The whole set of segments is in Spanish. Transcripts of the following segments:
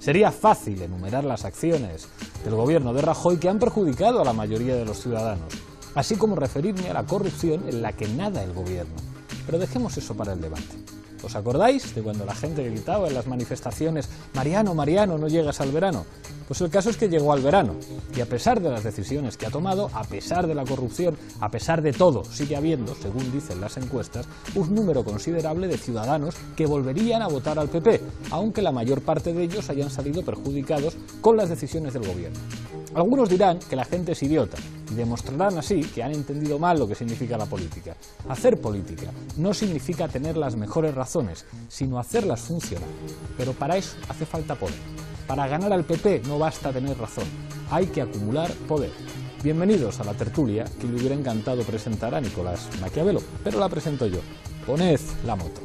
Sería fácil enumerar las acciones del gobierno de Rajoy que han perjudicado a la mayoría de los ciudadanos, así como referirme a la corrupción en la que nada el gobierno. Pero dejemos eso para el debate. ¿Os acordáis de cuando la gente gritaba en las manifestaciones, Mariano, Mariano, no llegas al verano? Pues el caso es que llegó al verano, y a pesar de las decisiones que ha tomado, a pesar de la corrupción, a pesar de todo, sigue habiendo, según dicen las encuestas, un número considerable de ciudadanos que volverían a votar al PP, aunque la mayor parte de ellos hayan salido perjudicados con las decisiones del gobierno. Algunos dirán que la gente es idiota y demostrarán así que han entendido mal lo que significa la política. Hacer política no significa tener las mejores razones, sino hacerlas funcionar. Pero para eso hace falta poder. Para ganar al PP no basta tener razón, hay que acumular poder. Bienvenidos a la tertulia que le hubiera encantado presentar a Nicolás Maquiavelo, pero la presento yo. Poned la moto.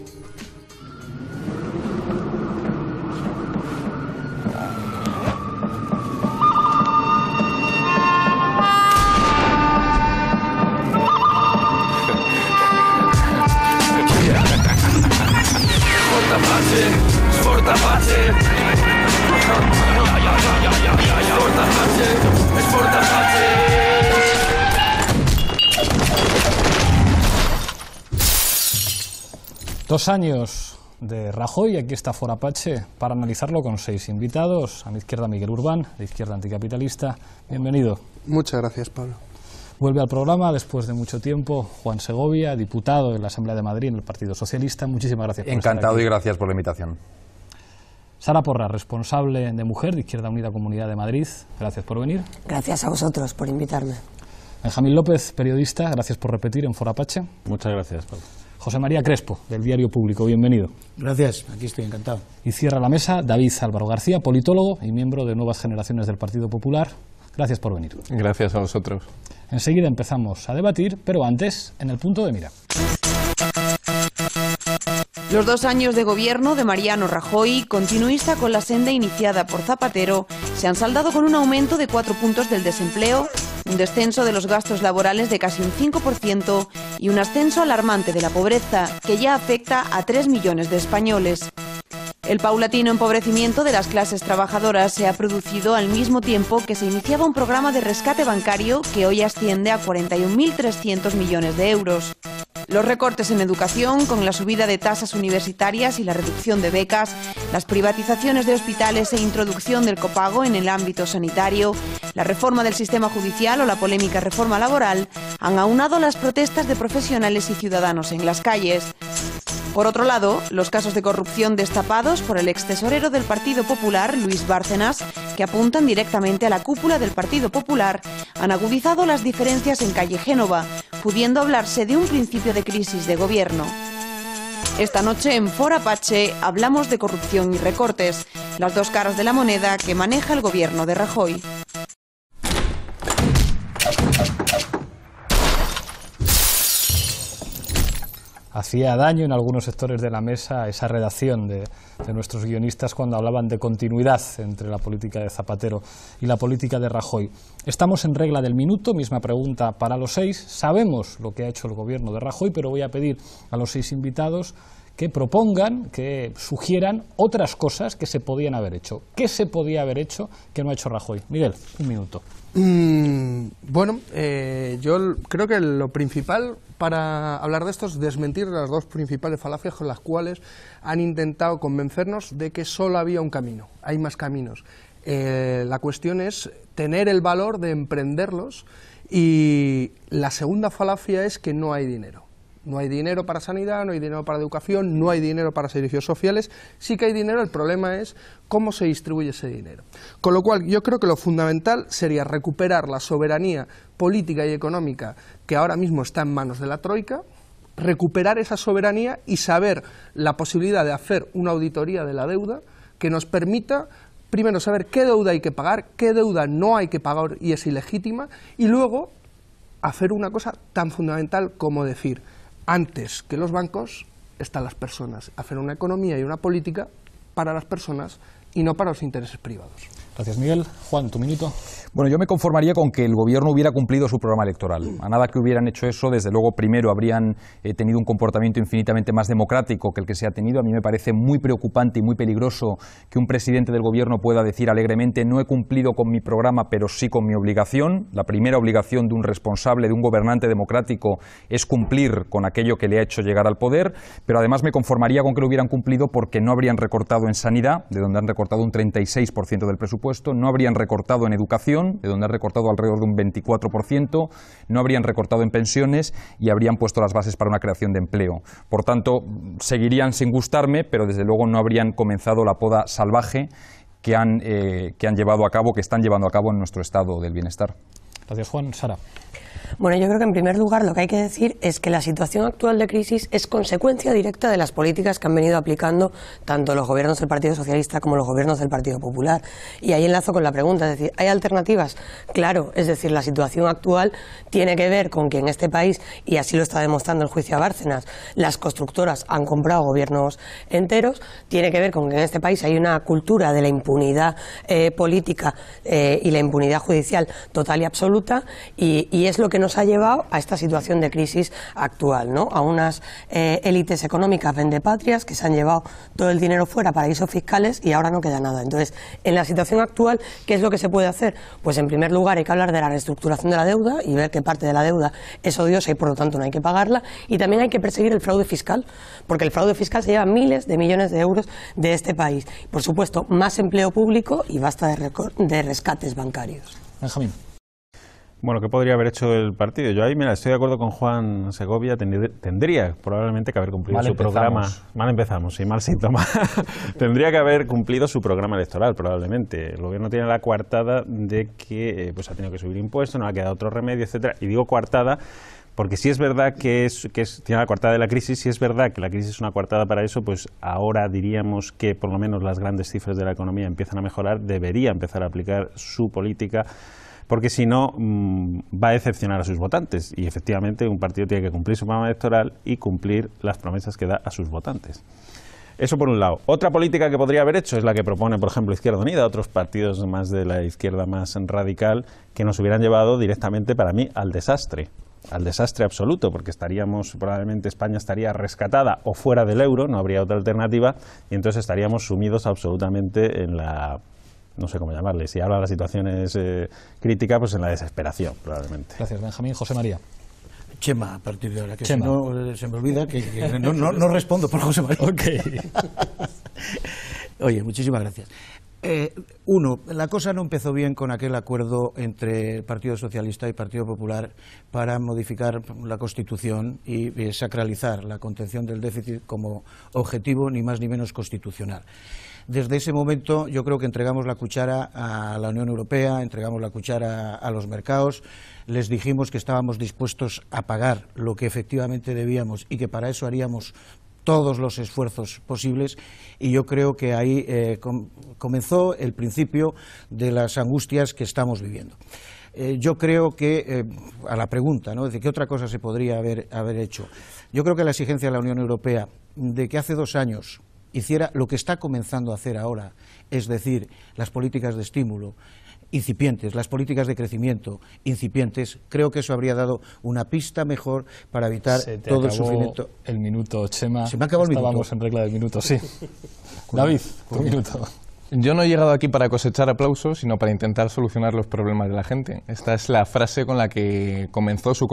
Dos años de Rajoy, aquí está Forapache, para analizarlo con seis invitados. A mi izquierda Miguel Urbán, de izquierda anticapitalista. Bienvenido. Muchas gracias, Pablo. Vuelve al programa después de mucho tiempo Juan Segovia, diputado de la Asamblea de Madrid en el Partido Socialista. Muchísimas gracias. Encantado y gracias por la invitación. Sara Porra, responsable de Mujer de Izquierda Unida Comunidad de Madrid. Gracias por venir. Gracias a vosotros por invitarme. Benjamín López, periodista. Gracias por repetir en Forapache. Muchas gracias, Pablo. José María Crespo, del Diario Público, bienvenido. Gracias, aquí estoy encantado. Y cierra la mesa David Álvaro García, politólogo y miembro de Nuevas Generaciones del Partido Popular. Gracias por venir. Gracias a vosotros. Enseguida empezamos a debatir, pero antes, en el punto de mira. Los dos años de gobierno de Mariano Rajoy, continuista con la senda iniciada por Zapatero, se han saldado con un aumento de cuatro puntos del desempleo, un descenso de los gastos laborales de casi un 5% y un ascenso alarmante de la pobreza, que ya afecta a 3 millones de españoles. El paulatino empobrecimiento de las clases trabajadoras se ha producido al mismo tiempo que se iniciaba un programa de rescate bancario que hoy asciende a 41.300 millones de euros. Los recortes en educación, con la subida de tasas universitarias y la reducción de becas, las privatizaciones de hospitales e introducción del copago en el ámbito sanitario, la reforma del sistema judicial o la polémica reforma laboral han aunado las protestas de profesionales y ciudadanos en las calles. Por otro lado, los casos de corrupción destapados por el ex del Partido Popular, Luis Bárcenas, que apuntan directamente a la cúpula del Partido Popular, han agudizado las diferencias en calle Génova, pudiendo hablarse de un principio de crisis de gobierno. Esta noche en For Apache hablamos de corrupción y recortes, las dos caras de la moneda que maneja el gobierno de Rajoy. hacía daño en algunos sectores de la mesa esa redacción de, de, nuestros guionistas cuando hablaban de continuidad entre la política de Zapatero y la política de Rajoy. Estamos en regla del minuto, misma pregunta para los seis. Sabemos lo que ha hecho el gobierno de Rajoy, pero voy a pedir a los seis invitados que propongan, que sugieran otras cosas que se podían haber hecho. ¿Qué se podía haber hecho que no ha hecho Rajoy? Miguel, un minuto. Mm, bueno, eh, yo creo que lo principal para hablar de esto es desmentir las dos principales falacias con las cuales han intentado convencernos de que solo había un camino, hay más caminos. Eh, la cuestión es tener el valor de emprenderlos y la segunda falacia es que no hay dinero. No hay dinero para sanidad, no hay dinero para educación, no hay dinero para servicios sociales. Sí que hay dinero, el problema es cómo se distribuye ese dinero. Con lo cual, yo creo que lo fundamental sería recuperar la soberanía política y económica que ahora mismo está en manos de la Troika, recuperar esa soberanía y saber la posibilidad de hacer una auditoría de la deuda que nos permita primero saber qué deuda hay que pagar, qué deuda no hay que pagar y es ilegítima, y luego hacer una cosa tan fundamental como decir, antes que los bancos están las personas, hacer una economía y una política para las personas y no para los intereses privados. Gracias, Miguel. Juan, tu minuto. Bueno, yo me conformaría con que el gobierno hubiera cumplido su programa electoral. Mm. A nada que hubieran hecho eso, desde luego, primero habrían eh, tenido un comportamiento infinitamente más democrático que el que se ha tenido. A mí me parece muy preocupante y muy peligroso que un presidente del gobierno pueda decir alegremente no he cumplido con mi programa, pero sí con mi obligación. La primera obligación de un responsable, de un gobernante democrático, es cumplir con aquello que le ha hecho llegar al poder. Pero además me conformaría con que lo hubieran cumplido porque no habrían recortado en sanidad, de donde han recortado un 36% del presupuesto no habrían recortado en educación, de donde han recortado alrededor de un 24%, no habrían recortado en pensiones y habrían puesto las bases para una creación de empleo. Por tanto, seguirían sin gustarme, pero desde luego no habrían comenzado la poda salvaje que han eh, llevado a cabo, que están llevando a cabo en nuestro estado del bienestar. Gracias, Juan. Sara. Bueno, yo creo que en primer lugar lo que hay que decir es que la situación actual de crisis es consecuencia directa de las políticas que han venido aplicando tanto los gobiernos del Partido Socialista como los gobiernos del Partido Popular. Y ahí enlazo con la pregunta, es decir, ¿hay alternativas? Claro, es decir, la situación actual tiene que ver con que en este país, y así lo está demostrando el juicio a Bárcenas, las constructoras han comprado gobiernos enteros, tiene que ver con que en este país hay una cultura de la impunidad eh, política eh, y la impunidad judicial total y absoluta y, es lo que nos ha llevado a esta situación de crisis actual, ¿no? A unas eh, élites económicas vendepatrias que se han llevado todo el dinero fuera, paraísos fiscales y ahora no queda nada. Entonces, en la situación actual, ¿qué es lo que se puede hacer? Pues en primer lugar hay que hablar de la reestructuración de la deuda y ver qué parte de la deuda es odiosa y por lo tanto no hay que pagarla y también hay que perseguir el fraude fiscal, porque el fraude fiscal se lleva miles de millones de euros de este país. Por supuesto, más empleo público y basta de, de rescates bancarios. Benjamín. Bueno, ¿qué podría haber hecho el partido? Yo ahí, mira, estoy de acuerdo con Juan Segovia, tendría probablemente que haber cumplido su programa. Mal empezamos, sí, mal síntoma. tendría que haber cumplido su programa electoral, probablemente. El gobierno tiene la coartada de que eh, pues ha tenido que subir impuestos, no ha quedado otro remedio, etcétera. Y digo coartada porque si es verdad que, es, que tiene la coartada de la crisis, si es verdad que la crisis es una coartada para eso, pues ahora diríamos que por lo menos las grandes cifras de la economía empiezan a mejorar, debería empezar a aplicar su política porque si no mm, va a decepcionar a sus votantes. Y efectivamente un partido tiene que cumplir su programa electoral y cumplir las promesas que da a sus votantes. Eso por un lado. Otra política que podría haber hecho es la que propone, por ejemplo, Izquierda Unida, otros partidos más de la izquierda más radical, que nos hubieran llevado directamente, para mí, al desastre al desastre absoluto, porque estaríamos, probablemente España estaría rescatada o fuera del euro, no habría otra alternativa, y entonces estaríamos sumidos absolutamente en la no sé cómo llamarle, si ahora la situación es eh, crítica, pues en la desesperación, probablemente. Gracias, Benjamín. José María. Chema, a partir de ahora, que no eh, se me olvida, que, no, respondo por José María. Oye, muchísimas gracias. Eh, uno, la cosa no empezó bien con aquel acuerdo entre el Partido Socialista y el Partido Popular para modificar la Constitución y sacralizar la contención del déficit como objetivo ni más ni menos constitucional. Desde ese momento yo creo que entregamos la cuchara a la Unión Europea, entregamos la cuchara a los mercados, les dijimos que estábamos dispuestos a pagar lo que efectivamente debíamos y que para eso haríamos todos los esfuerzos posibles y yo creo que ahí eh, comenzó el principio de las angustias que estamos viviendo. Eh, yo creo que, eh, a la pregunta, ¿no? de qué otra cosa se podría haber, haber hecho, yo creo que la exigencia de la Unión Europea de que hace dos años hiciera lo que está comenzando a hacer ahora, es decir, las políticas de estímulo incipientes, las políticas de crecimiento incipientes, creo que eso habría dado una pista mejor para evitar todo el sufrimiento. El minuto, Chema. Se me acabado el minuto. Estábamos en regla del minuto, sí. David, tu minuto. Yo no he llegado aquí para cosechar aplausos, sino para intentar solucionar los problemas de la gente. Esta es la frase con la que comenzó su,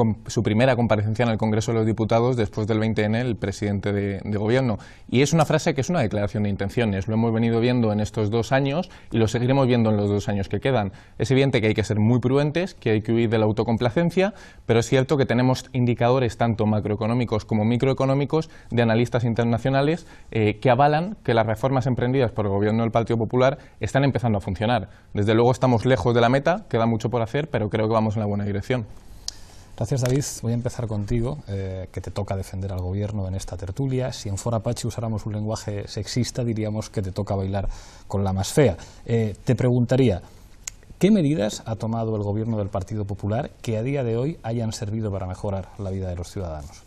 primera comparecencia en el Congreso de los Diputados después del 20 en el presidente de, Gobierno. Y es una frase que es una declaración de intenciones. Lo hemos venido viendo en estos dos años y lo seguiremos viendo en los dos años que quedan. Es evidente que hay que ser muy prudentes, que hay que huir de la autocomplacencia, pero es cierto que tenemos indicadores tanto macroeconómicos como microeconómicos de analistas internacionales eh, que avalan que las reformas emprendidas por el Gobierno del Partido Popular están empezando a funcionar. Desde luego estamos lejos de la meta, queda mucho por hacer, pero creo que vamos en la buena dirección. Gracias, David. Voy a empezar contigo, eh, que te toca defender al gobierno en esta tertulia. Si en Fora Apache usáramos un lenguaje sexista, diríamos que te toca bailar con la más fea. Eh, te preguntaría, ¿qué medidas ha tomado el gobierno del Partido Popular que a día de hoy hayan servido para mejorar la vida de los ciudadanos?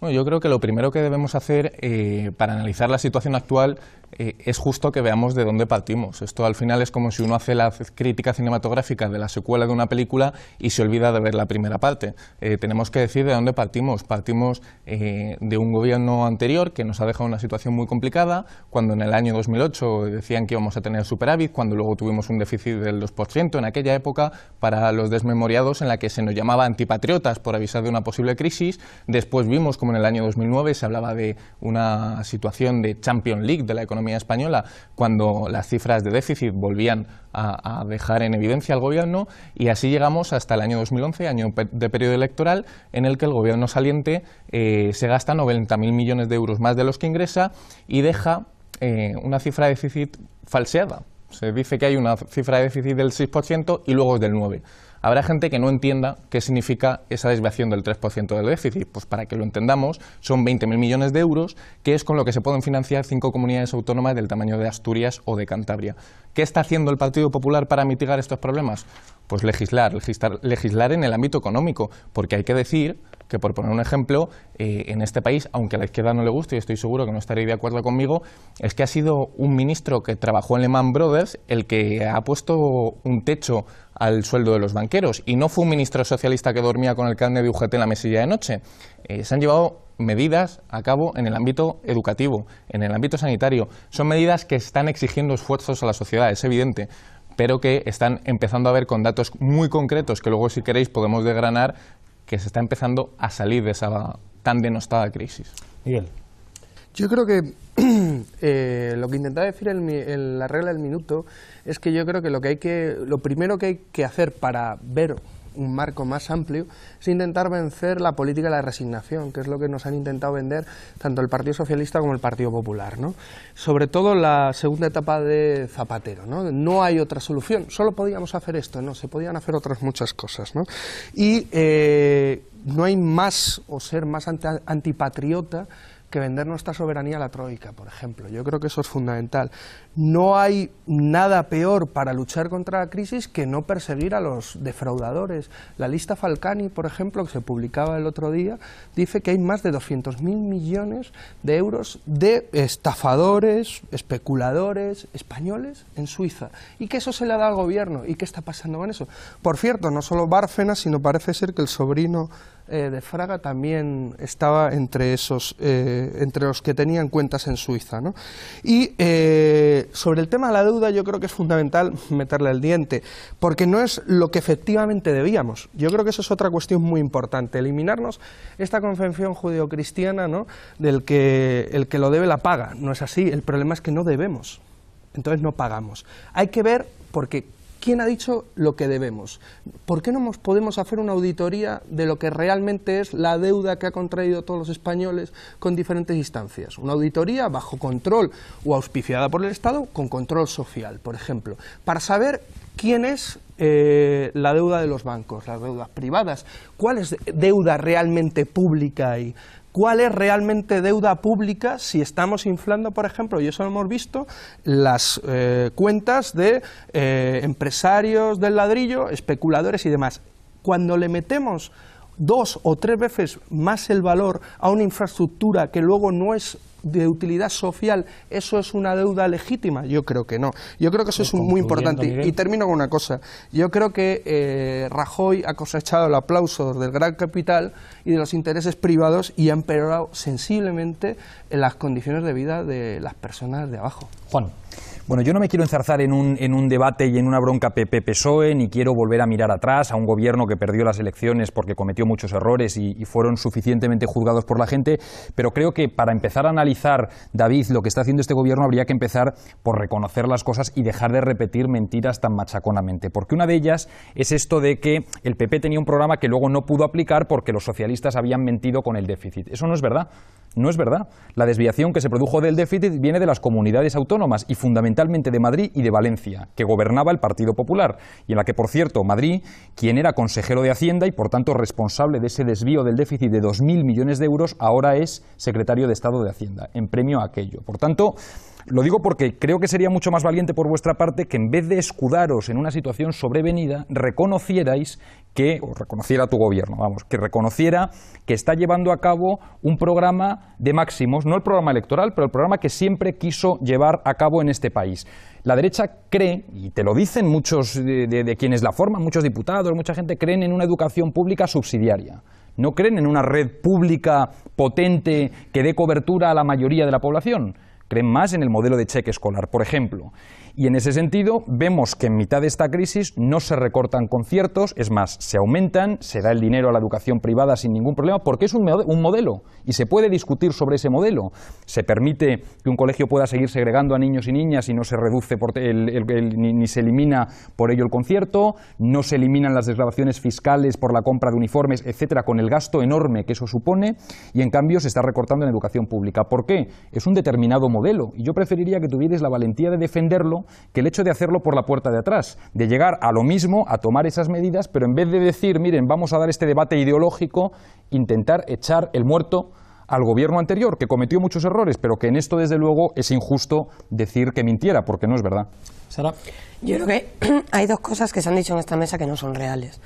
Bueno, yo creo que lo primero que debemos hacer eh, para analizar la situación actual eh, es justo que veamos de dónde partimos. Esto al final es como si uno hace la crítica cinematográfica de la secuela de una película y se olvida de ver la primera parte. Eh, tenemos que decir de dónde partimos. Partimos eh, de un gobierno anterior que nos ha dejado una situación muy complicada, cuando en el año 2008 decían que íbamos a tener superávit, cuando luego tuvimos un déficit del 2% en aquella época para los desmemoriados en la que se nos llamaba antipatriotas por avisar de una posible crisis. Después vimos como en el año 2009 se hablaba de una situación de Champion League de la economía española cuando las cifras de déficit volvían a, dejar en evidencia al gobierno y así llegamos hasta el año 2011, año de periodo electoral, en el que el gobierno saliente eh, se gasta 90.000 millones de euros más de los que ingresa y deja eh, una cifra de déficit falseada. Se dice que hay una cifra de déficit del 6% y luego es del 9% habrá gente que no entienda qué significa esa desviación del 3% del déficit. Pues para que lo entendamos, son 20.000 millones de euros, que es con lo que se pueden financiar cinco comunidades autónomas del tamaño de Asturias o de Cantabria. ¿Qué está haciendo el Partido Popular para mitigar estos problemas? Pues legislar, legislar, legislar en el ámbito económico, porque hay que decir que, por poner un ejemplo, eh, en este país, aunque a la izquierda no le guste, y estoy seguro que no estaréis de acuerdo conmigo, es que ha sido un ministro que trabajó en Lehman Brothers el que ha puesto un techo al sueldo de los banqueros. Y no fue un ministro socialista que dormía con el carne de UGT en la mesilla de noche. Eh, se han llevado medidas a cabo en el ámbito educativo, en el ámbito sanitario. Son medidas que están exigiendo esfuerzos a la sociedad, es evidente pero que están empezando a ver con datos muy concretos que luego si queréis podemos degranar que se está empezando a salir de esa tan denostada crisis. Miguel. Yo creo que eh, lo que intentaba decir en, la regla del minuto es que yo creo que lo que hay que, lo primero que hay que hacer para ver un marco más amplio, es intentar vencer la política de la resignación, que es lo que nos han intentado vender tanto el Partido Socialista como el Partido Popular. ¿no? Sobre todo la segunda etapa de Zapatero. ¿no? no hay otra solución, solo podíamos hacer esto, no, se podían hacer otras muchas cosas. ¿no? Y eh, no hay más o ser más antipatriota que vender nuestra soberanía a la Troika, por ejemplo. Yo creo que eso es fundamental. No hay nada peor para luchar contra la crisis que no perseguir a los defraudadores. La lista Falcani, por ejemplo, que se publicaba el otro día, dice que hay más de 200.000 millones de euros de estafadores, especuladores españoles en Suiza y que eso se le da al gobierno. ¿Y qué está pasando con eso? Por cierto, no solo Bárcenas, sino parece ser que el sobrino eh, de Fraga también estaba entre esos, eh, entre los que tenían cuentas en Suiza. ¿no? Y eh, sobre el tema de la deuda, yo creo que es fundamental meterle el diente, porque no es lo que efectivamente debíamos. Yo creo que eso es otra cuestión muy importante, eliminarnos esta convención judeocristiana ¿no? del que el que lo debe la paga. No es así, el problema es que no debemos. Entonces no pagamos. Hay que ver, por qué. ¿Quién ha dicho lo que debemos? ¿Por qué no podemos hacer una auditoría de lo que realmente es la deuda que ha contraído todos los españoles con diferentes instancias? Una auditoría bajo control o auspiciada por el Estado con control social, por ejemplo, para saber quién es eh, la deuda de los bancos, las deudas privadas, cuál es deuda realmente pública y cuál es realmente deuda pública si estamos inflando, por ejemplo, y eso lo hemos visto, las eh, cuentas de eh, empresarios del ladrillo, especuladores y demás. Cuando le metemos dos o tres veces más el valor a una infraestructura que luego no es de utilidad social, ¿eso es una deuda legítima? Yo creo que no. Yo creo que eso pues es muy importante. Y termino con una cosa. Yo creo que eh, Rajoy ha cosechado el aplauso del gran capital y de los intereses privados y ha empeorado sensiblemente las condiciones de vida de las personas de abajo. Juan. Bueno, yo no me quiero enzarzar en un, debate y en una bronca PP-PSOE, e, ni quiero volver a mirar atrás a un gobierno que perdió las elecciones porque cometió muchos errores y fueron suficientemente juzgados por la gente, pero creo que para empezar a analizar, David, lo que está haciendo este gobierno, habría que empezar por reconocer las cosas y dejar de repetir mentiras tan machaconamente, porque una de ellas es esto de que el PP tenía un programa que luego no pudo aplicar porque los socialistas habían mentido con el déficit. Eso no es verdad. No es verdad. La desviación que se produjo del déficit viene de las comunidades autónomas y fundamentalmente de Madrid y de Valencia, que gobernaba el Partido Popular, y en la que, por cierto, Madrid, quien era consejero de Hacienda y por tanto responsable de ese desvío del déficit de 2.000 millones de euros, ahora es secretario de Estado de Hacienda, en premio a aquello. Por tanto, lo digo porque creo que sería mucho más valiente por vuestra parte que en vez de escudaros en una situación sobrevenida, reconocierais que, o reconociera tu gobierno, vamos, que reconociera que está llevando a cabo un programa de máximos, no el programa electoral, pero el programa que siempre quiso llevar a cabo en este país. La derecha cree, y te lo dicen muchos de, de quienes la forman, muchos diputados, mucha gente, creen en una educación pública subsidiaria. No creen en una red pública potente que dé cobertura a la mayoría de la población más en el modelo de cheque escolar. Por ejemplo, y en ese sentido, vemos que en mitad de esta crisis no se recortan conciertos, es más, se aumentan, se da el dinero a la educación privada sin ningún problema, porque es un, modelo y se puede discutir sobre ese modelo. Se permite que un colegio pueda seguir segregando a niños y niñas y no se reduce por el, ni, se elimina por ello el concierto, no se eliminan las desgrabaciones fiscales por la compra de uniformes, etcétera, con el gasto enorme que eso supone, y en cambio se está recortando en educación pública. ¿Por qué? Es un determinado modelo y yo preferiría que tuvieras la valentía de defenderlo que el hecho de hacerlo por la puerta de atrás, de llegar a lo mismo, a tomar esas medidas, pero en vez de decir, miren, vamos a dar este debate ideológico, intentar echar el muerto al gobierno anterior, que cometió muchos errores, pero que en esto, desde luego, es injusto decir que mintiera, porque no es verdad. Sara. Yo creo que hay dos cosas que se han dicho en esta mesa que no son reales.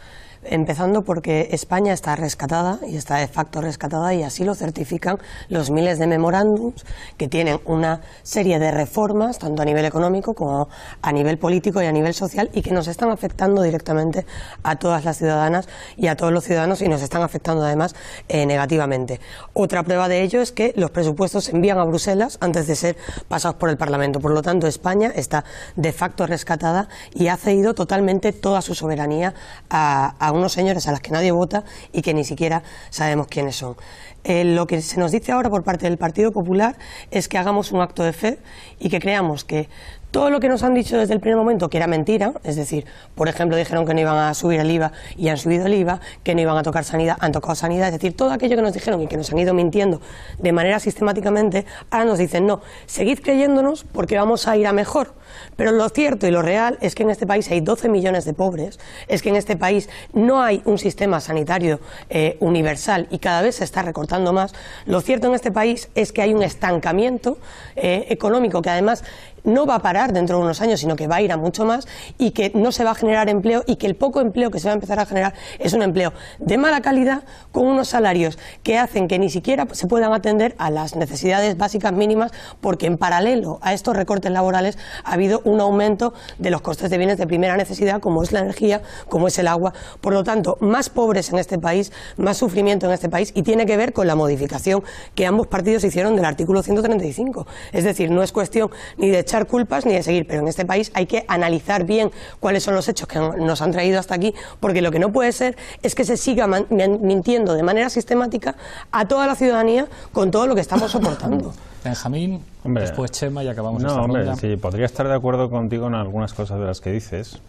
Empezando porque España está rescatada y está de facto rescatada y así lo certifican los miles de memorándums que tienen una serie de reformas, tanto a nivel económico como a nivel político y a nivel social, y que nos están afectando directamente a todas las ciudadanas y a todos los ciudadanos y nos están afectando además eh, negativamente. Otra prueba de ello es que los presupuestos se envían a Bruselas antes de ser pasados por el Parlamento. Por lo tanto, España está de facto rescatada y ha cedido totalmente toda su soberanía a a unos señores a los que nadie vota y que ni siquiera sabemos quiénes son. Eh, lo que se nos dice ahora por parte del Partido Popular es que hagamos un acto de fe y que creamos que todo lo que nos han dicho desde el primer momento que era mentira, es decir, por ejemplo, dijeron que no iban a subir el IVA y han subido el IVA, que no iban a tocar sanidad, han tocado sanidad, es decir, todo aquello que nos dijeron y que nos han ido mintiendo de manera sistemáticamente, ahora nos dicen, no, seguid creyéndonos porque vamos a ir a mejor. Pero lo cierto y lo real es que en este país hay 12 millones de pobres, es que en este país no hay un sistema sanitario eh, universal y cada vez se está recortando más. Lo cierto en este país es que hay un estancamiento eh, económico que además no va a parar dentro de unos años, sino que va a ir a mucho más y que no se va a generar empleo y que el poco empleo que se va a empezar a generar es un empleo de mala calidad con unos salarios que hacen que ni siquiera se puedan atender a las necesidades básicas mínimas porque en paralelo a estos recortes laborales ha habido un aumento de los costes de bienes de primera necesidad como es la energía, como es el agua. Por lo tanto, más pobres en este país, más sufrimiento en este país y tiene que ver con la modificación que ambos partidos hicieron del artículo 135. Es decir, no es cuestión ni de echar culpas ni de seguir, pero en este país hay que analizar bien cuáles son los hechos que nos han traído hasta aquí, porque lo que no puede ser es que se siga mintiendo de manera sistemática a toda la ciudadanía con todo lo que estamos soportando. Benjamín, después Chema y acabamos No, hombre, sí, podría estar de acuerdo contigo en algunas cosas de las que dices,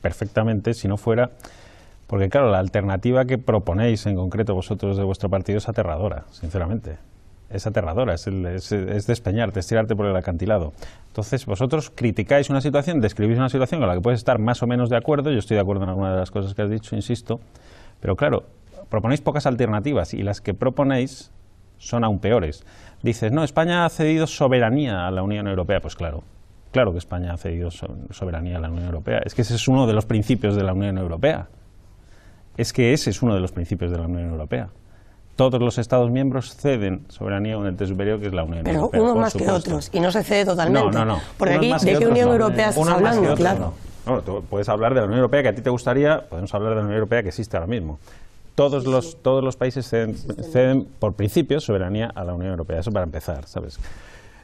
perfectamente, si no fuera... Porque claro, la alternativa que proponéis en concreto vosotros de vuestro partido es aterradora, sinceramente es aterradora, es, despeñarte, estirarte por el acantilado. Entonces, vosotros criticáis una situación, describís una situación con la que puedes estar más o menos de acuerdo, yo estoy de acuerdo en alguna de las cosas que has dicho, insisto, pero claro, proponéis pocas alternativas y las que proponéis son aún peores. Dices, no, España ha cedido soberanía a la Unión Europea, pues claro. Claro que España ha cedido soberanía a la Unión Europea. Es que ese es uno de los principios de la Unión Europea. Es que ese es uno de los principios de la Unión Europea todos los Estados miembros ceden soberanía a un ente superior que es la Unión Europea. Pero unos más que otros, y no se cede totalmente. No, no, no. ¿Por aquí, ¿de qué Unión Europea estás hablando? Otros, claro. No. puedes hablar de la Unión Europea que a ti te gustaría, podemos hablar de la Unión Europea que existe ahora mismo. Todos los, todos los países ceden, por principio soberanía a la Unión Europea, eso para empezar, ¿sabes?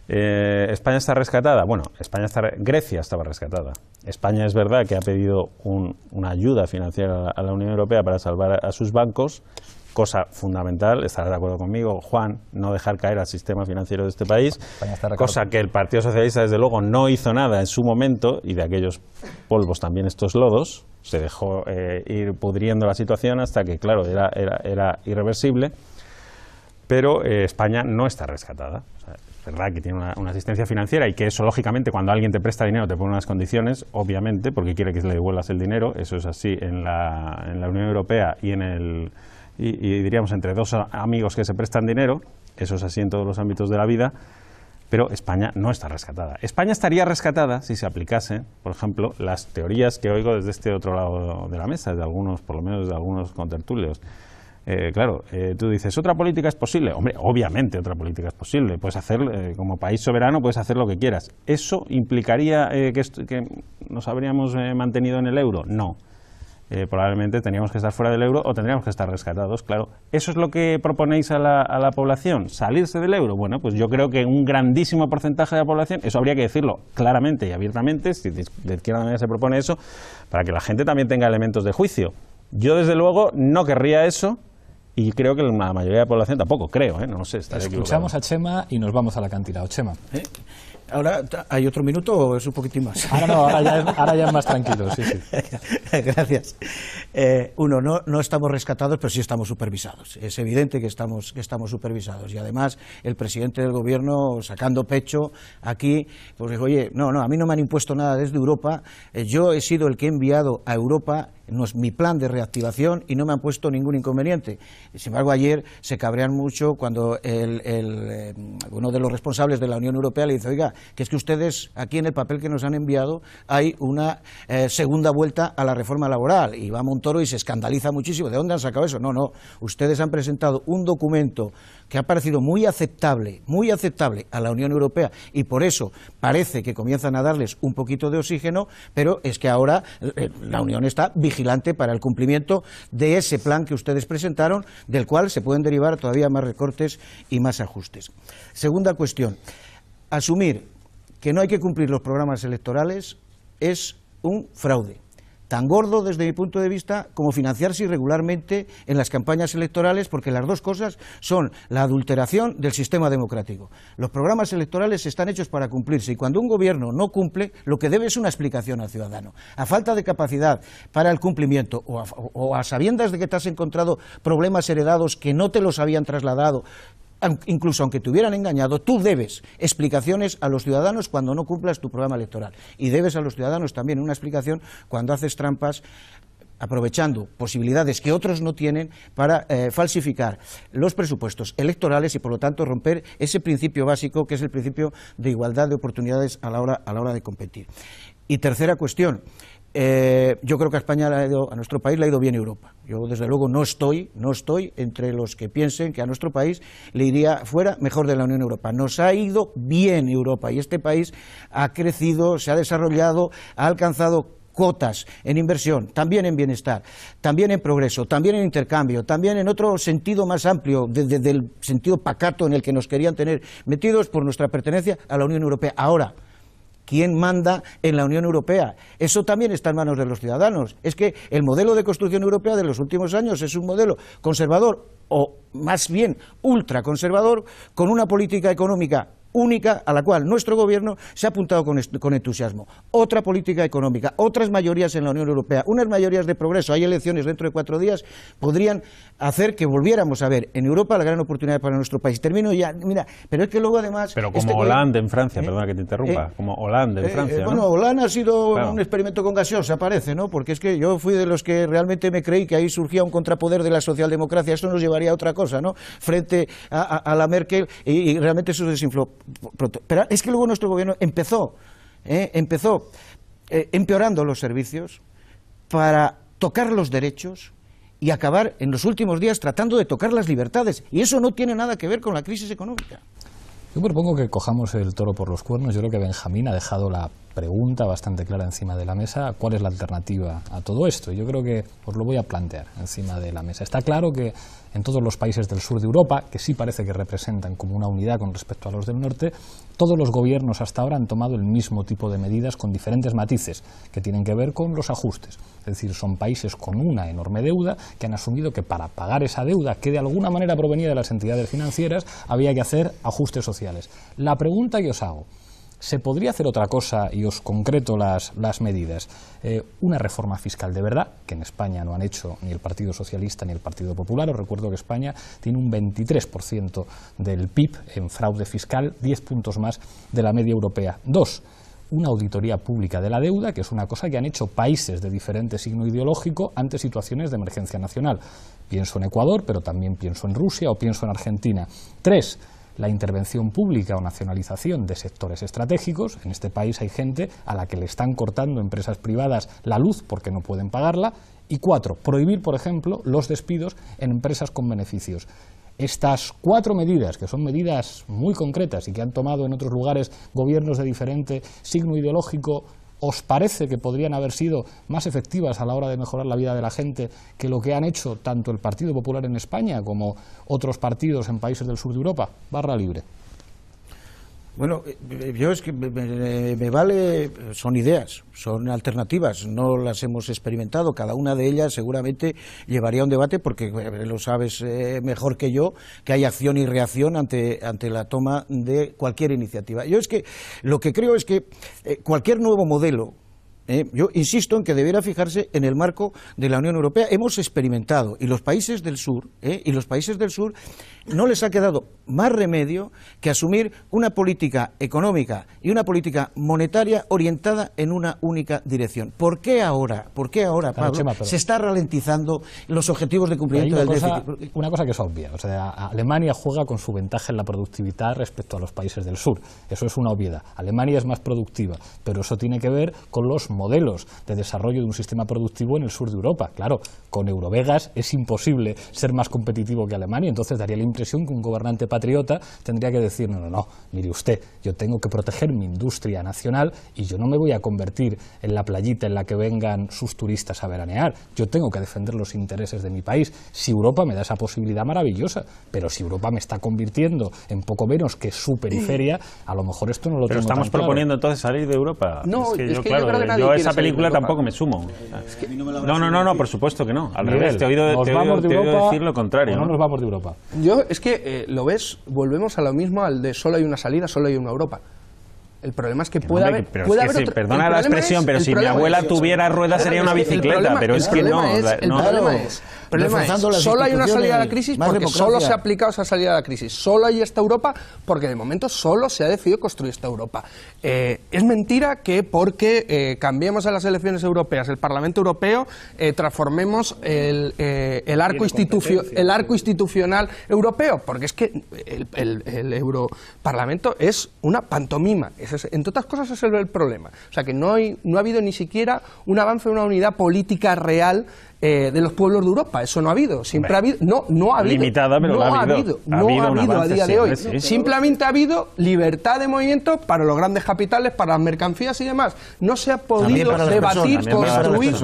Eh, ¿España está rescatada? Bueno, España está, Grecia estaba rescatada. España es verdad que ha pedido una ayuda financiera a la Unión Europea para salvar a sus bancos, cosa fundamental, estará de acuerdo conmigo, Juan, no dejar caer al sistema financiero de este país, cosa que el Partido Socialista, desde luego, no hizo nada en su momento, y de aquellos polvos también estos lodos, se dejó eh, ir pudriendo la situación hasta que, claro, era, era, irreversible, pero eh, España no está rescatada. O es verdad que tiene una, asistencia financiera y que eso, lógicamente, cuando alguien te presta dinero te pone unas condiciones, obviamente, porque quiere que le devuelvas el dinero, eso es así en la, en la Unión Europea y en el y, diríamos entre dos amigos que se prestan dinero, eso es así en todos los ámbitos de la vida, pero España no está rescatada. España estaría rescatada si se aplicase, por ejemplo, las teorías que oigo desde este otro lado de la mesa, de algunos, por lo menos de algunos contertulios. Eh, claro, eh, tú dices, ¿otra política es posible? Hombre, obviamente otra política es posible. Puedes hacer, eh, como país soberano, puedes hacer lo que quieras. ¿Eso implicaría eh, que, que, nos habríamos mantenido en el euro? No. Eh, probablemente teníamos que estar fuera del euro o tendríamos que estar rescatados, claro. ¿Eso es lo que proponéis a la, población? ¿Salirse del euro? Bueno, pues yo creo que un grandísimo porcentaje de la población, eso habría que decirlo claramente y abiertamente, si de, izquierda manera se propone eso, para que la gente también tenga elementos de juicio. Yo, desde luego, no querría eso, y creo que la mayoría de la población tampoco, creo, ¿eh? no sé. Escuchamos a Chema y nos vamos a la o Chema. ¿Eh? Ahora hay otro minuto o es un poquitín más. Ahora no, ahora ya, ahora ya es más tranquilo. Gracias. Eh, uno, no, no, estamos rescatados, pero sí estamos supervisados. Es evidente que estamos, que estamos supervisados. Y además, el presidente del gobierno sacando pecho aquí, pues dijo, oye, no, no, a mí no me han impuesto nada desde Europa. Eh, yo he sido el que he enviado a Europa no es mi plan de reactivación y no me han puesto ningún inconveniente. Sin embargo, ayer se cabrean mucho cuando el, eh, uno de los responsables de la Unión Europea le dice, oiga, que es que ustedes aquí en el papel que nos han enviado hay una eh, segunda vuelta a la reforma laboral. Y va Montoro y se escandaliza muchísimo. ¿De dónde han sacado eso? No, no. Ustedes han presentado un documento que ha parecido muy aceptable, muy aceptable a la Unión Europea y por eso parece que comienzan a darles un poquito de oxígeno, pero es que ahora eh, la Unión está vigilante para el cumplimiento de ese plan que ustedes presentaron, del cual se pueden derivar todavía más recortes y más ajustes. Segunda cuestión, asumir que no hay que cumplir los programas electorales es un fraude tan gordo desde mi punto de vista como financiarse irregularmente en las campañas electorales, porque las dos cosas son la adulteración del sistema democrático. Los programas electorales están hechos para cumplirse y cuando un gobierno no cumple, lo que debe es una explicación al ciudadano. A falta de capacidad para el cumplimiento o a, sabiendas de que te has encontrado problemas heredados que no te los habían trasladado incluso aunque te hubieran engañado, tú debes explicaciones a los ciudadanos cuando no cumplas tu programa electoral. Y debes a los ciudadanos también una explicación cuando haces trampas aprovechando posibilidades que otros no tienen para eh, falsificar los presupuestos electorales y, por lo tanto, romper ese principio básico que es el principio de igualdad de oportunidades a la hora, a la hora de competir. Y tercera cuestión, eh, yo creo que a España, ha ido, a nuestro país, le ha ido bien Europa. Yo, desde luego, no estoy, no estoy entre los que piensen que a nuestro país le iría fuera mejor de la Unión Europea. Nos ha ido bien Europa y este país ha crecido, se ha desarrollado, ha alcanzado cotas en inversión, también en bienestar, también en progreso, también en intercambio, también en otro sentido más amplio, desde el sentido pacato en el que nos querían tener metidos por nuestra pertenencia a la Unión Europea. Ahora, quién manda en la Unión Europea. Eso también está en manos de los ciudadanos. Es que el modelo de construcción europea de los últimos años es un modelo conservador o más bien ultraconservador con una política económica única a la cual nuestro gobierno se ha apuntado con, entusiasmo. Otra política económica, otras mayorías en la Unión Europea, unas mayorías de progreso, hay elecciones dentro de cuatro días, podrían hacer que volviéramos a ver en Europa la gran oportunidad para nuestro país. Termino ya, mira, pero es que luego además... Pero como este Hollande en Francia, ¿Eh? perdona que te interrumpa, ¿Eh? como Hollande en eh, Francia. bueno, Hollande ha sido un experimento con gaseosa, aparece, ¿no? Porque es que yo fui de los que realmente me creí que ahí surgía un contrapoder de la socialdemocracia, eso nos llevaría a otra cosa, ¿no? Frente a, la Merkel y, realmente eso se desinfló. Pero es que luego nuestro gobierno empezó, ¿eh? empezó eh, empeorando los servicios para tocar los derechos y acabar en los últimos días tratando de tocar las libertades. Y eso no tiene nada que ver con la crisis económica. Yo propongo que cojamos el toro por los cuernos. Yo creo que Benjamín ha dejado la pregunta bastante clara encima de la mesa. ¿Cuál es la alternativa a todo esto? Yo creo que os lo voy a plantear encima de la mesa. Está claro que en todos los países del sur de Europa, que sí parece que representan como una unidad con respecto a los del norte, todos los gobiernos hasta ahora han tomado el mismo tipo de medidas con diferentes matices que tienen que ver con los ajustes. Es decir, son países con una enorme deuda que han asumido que para pagar esa deuda, que de alguna manera provenía de las entidades financieras, había que hacer ajustes sociales. La pregunta que os hago, ¿Se podría hacer otra cosa? Y os concreto las, medidas. Eh, una reforma fiscal de verdad, que en España no han hecho ni el Partido Socialista ni el Partido Popular. Os recuerdo que España tiene un 23% del PIB en fraude fiscal, 10 puntos más de la media europea. Dos, una auditoría pública de la deuda, que es una cosa que han hecho países de diferente signo ideológico ante situaciones de emergencia nacional. Pienso en Ecuador, pero también pienso en Rusia o pienso en Argentina. Tres, la intervención pública o nacionalización de sectores estratégicos. En este país hay gente a la que le están cortando empresas privadas la luz porque no pueden pagarla. Y cuatro, prohibir, por ejemplo, los despidos en empresas con beneficios. Estas cuatro medidas, que son medidas muy concretas y que han tomado en otros lugares gobiernos de diferente signo ideológico, os parece que podrían haber sido más efectivas a la hora de mejorar la vida de la gente que lo que han hecho tanto el Partido Popular en España como otros partidos en países del sur de Europa? Barra libre. Bueno, eh, eh, yo es que me, vale, son ideas, son alternativas, no las hemos experimentado. Cada una de ellas seguramente llevaría a un debate, porque eh, lo sabes mejor que yo, que hay acción y reacción ante, ante la toma de cualquier iniciativa. Yo es que lo que creo es que cualquier nuevo modelo eh, yo insisto en que debiera fijarse en el marco de la Unión Europea. Hemos experimentado y los países del sur eh, y los países del sur no les ha quedado más remedio que asumir una política económica y una política monetaria orientada en una única dirección. ¿Por qué ahora, por qué ahora, Pablo, se está ralentizando los objetivos de cumplimiento del déficit? Una cosa que es obvia, o sea, Alemania juega con su ventaja en la productividad respecto a los países del sur. Eso es una obviedad. Alemania es más productiva, pero eso tiene que ver con los modelos de desarrollo de un sistema productivo en el sur de Europa. Claro, con Eurovegas es imposible ser más competitivo que Alemania, entonces daría la impresión que un gobernante patriota tendría que decir, no, no, no, mire usted, yo tengo que proteger mi industria nacional y yo no me voy a convertir en la playita en la que vengan sus turistas a veranear, yo tengo que defender los intereses de mi país. Si Europa me da esa posibilidad maravillosa, pero si Europa me está convirtiendo en poco menos que su periferia, a lo mejor esto no lo pero estamos proponiendo entonces salir de Europa. No, que, yo, esa película tampoco me sumo. no, no, no, no, por supuesto que no. Al revés, te he oído, decir lo contrario. No nos vamos de Europa. Yo, es que eh, lo ves, volvemos a lo mismo, al de solo hay una salida, solo hay una Europa. El problema es que puede haber. perdona la expresión, pero si mi abuela tuviera ruedas sería una bicicleta, pero es que no. es solo hay una salida a la crisis porque solo se ha aplicado esa salida a la crisis. Solo hay esta Europa porque de momento solo se ha decidido construir esta Europa. Eh, es mentira que porque eh, cambiemos a las elecciones europeas el Parlamento Europeo, eh, transformemos el, el arco el arco institucional europeo, porque es que el, el, Europarlamento es una pantomima. En todas otras cosas, es el, problema. O sea, que no, hay, no ha habido ni siquiera un avance, una unidad política real eh, de los pueblos de Europa. Eso no ha habido. Siempre ha habido. No, no ha habido. Limitada, no ha habido. No ha habido, a día de hoy. Simplemente ha habido libertad de movimiento para los grandes capitales, para las mercancías y demás. No se ha podido debatir, construir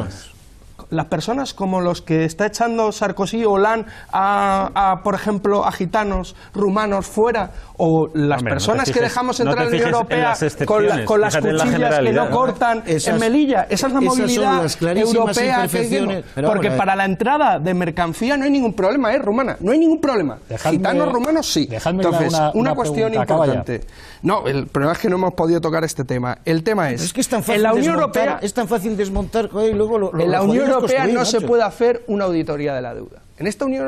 las personas como los que está echando Sarkozy o Hollande a, por ejemplo, a gitanos, rumanos fuera, o las personas que dejamos entrar en la Unión Europea con, las cuchillas que no, cortan en Melilla. Esa es la movilidad europea que Porque para la entrada de mercancía no hay ningún problema, ¿eh? Rumana, no hay ningún problema. Gitanos rumanos sí. Entonces, una, cuestión importante. No, el problema es que no hemos podido tocar este tema. El tema es, es que es tan fácil en la Unión Europea es tan fácil desmontar luego en la Unión Europea no se puede hacer una auditoría de la deuda. En esta Unión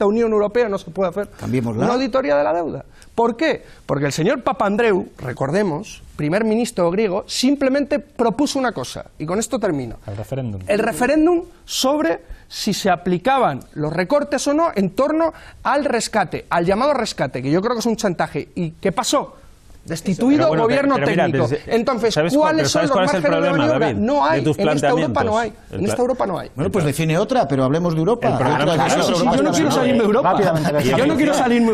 Unión Europea no se puede hacer una auditoría de la deuda. ¿Por qué? Porque el señor Papandreou, recordemos, primer ministro griego, simplemente propuso una cosa y con esto termino. El referéndum. El referéndum sobre si se aplicaban los recortes o no en torno al rescate, al llamado rescate, que yo creo que es un chantaje. ¿Y qué pasó? Destituido gobierno técnico. Entonces, ¿cuáles cuál, son los márgenes de en esta Europa no hay. En esta Europa no hay. Bueno, pues define otra, pero hablemos de Europa. yo no quiero salirme de Europa. Yo no quiero salirme de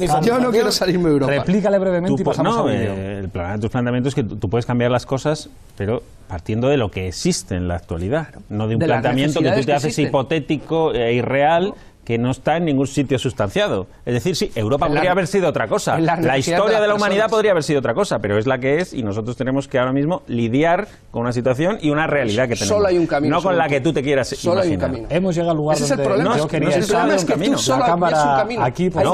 Europa. Yo no quiero salirme de Europa. Replícale brevemente y pasamos no, eh, El problema de tus planteamientos es que tú puedes cambiar las cosas, pero partiendo de lo que existe en la actualidad, no de un planteamiento que tú te haces hipotético e irreal que no está en ningún sitio sustanciado. Es decir, sí, Europa podría haber sido otra cosa. La, historia de, la humanidad podría haber sido otra cosa, pero es la que es y nosotros tenemos que ahora mismo lidiar con una situación y una realidad que tenemos. Solo hay un camino. No con la que tú te quieras imaginar. Hemos llegado al lugar donde es quería no, es que solo hay un camino. aquí, por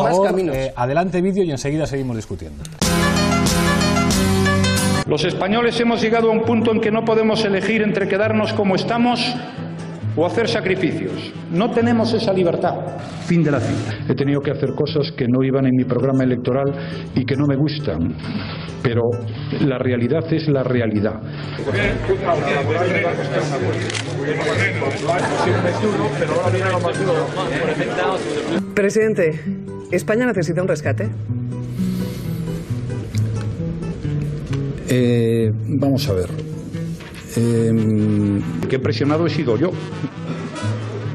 eh, adelante vídeo y enseguida seguimos discutiendo. Los españoles hemos llegado a un punto en que no podemos elegir entre quedarnos como estamos o hacer sacrificios. No tenemos esa libertad. Fin de la cita. He tenido que hacer cosas que no iban en mi programa electoral y que no me gustan, pero la realidad es la realidad. Presidente, ¿España necesita un rescate? Eh, vamos a ver. Em, Qué presionado he sido yo,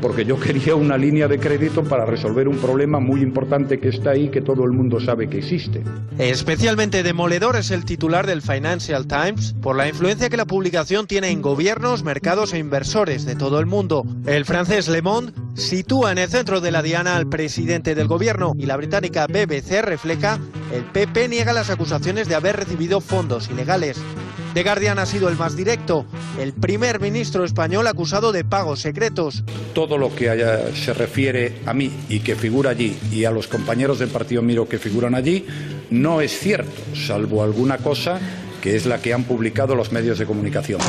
porque yo quería una línea de crédito para resolver un problema muy importante que está ahí, que todo el mundo sabe que existe. Especialmente demoledor es el titular del Financial Times por la influencia que la publicación tiene en gobiernos, mercados e inversores de todo el mundo. El francés Le Monde sitúa en el centro de la diana al presidente del gobierno y la británica BBC refleja el PP niega las acusaciones de haber recibido fondos ilegales. De Guardian ha sido el más directo. El primer ministro español acusado de pagos secretos. Todo lo que se refiere a mí y que figura allí y a los compañeros del partido Miro que figuran allí no es cierto, salvo alguna cosa que es la que han publicado los medios de comunicación.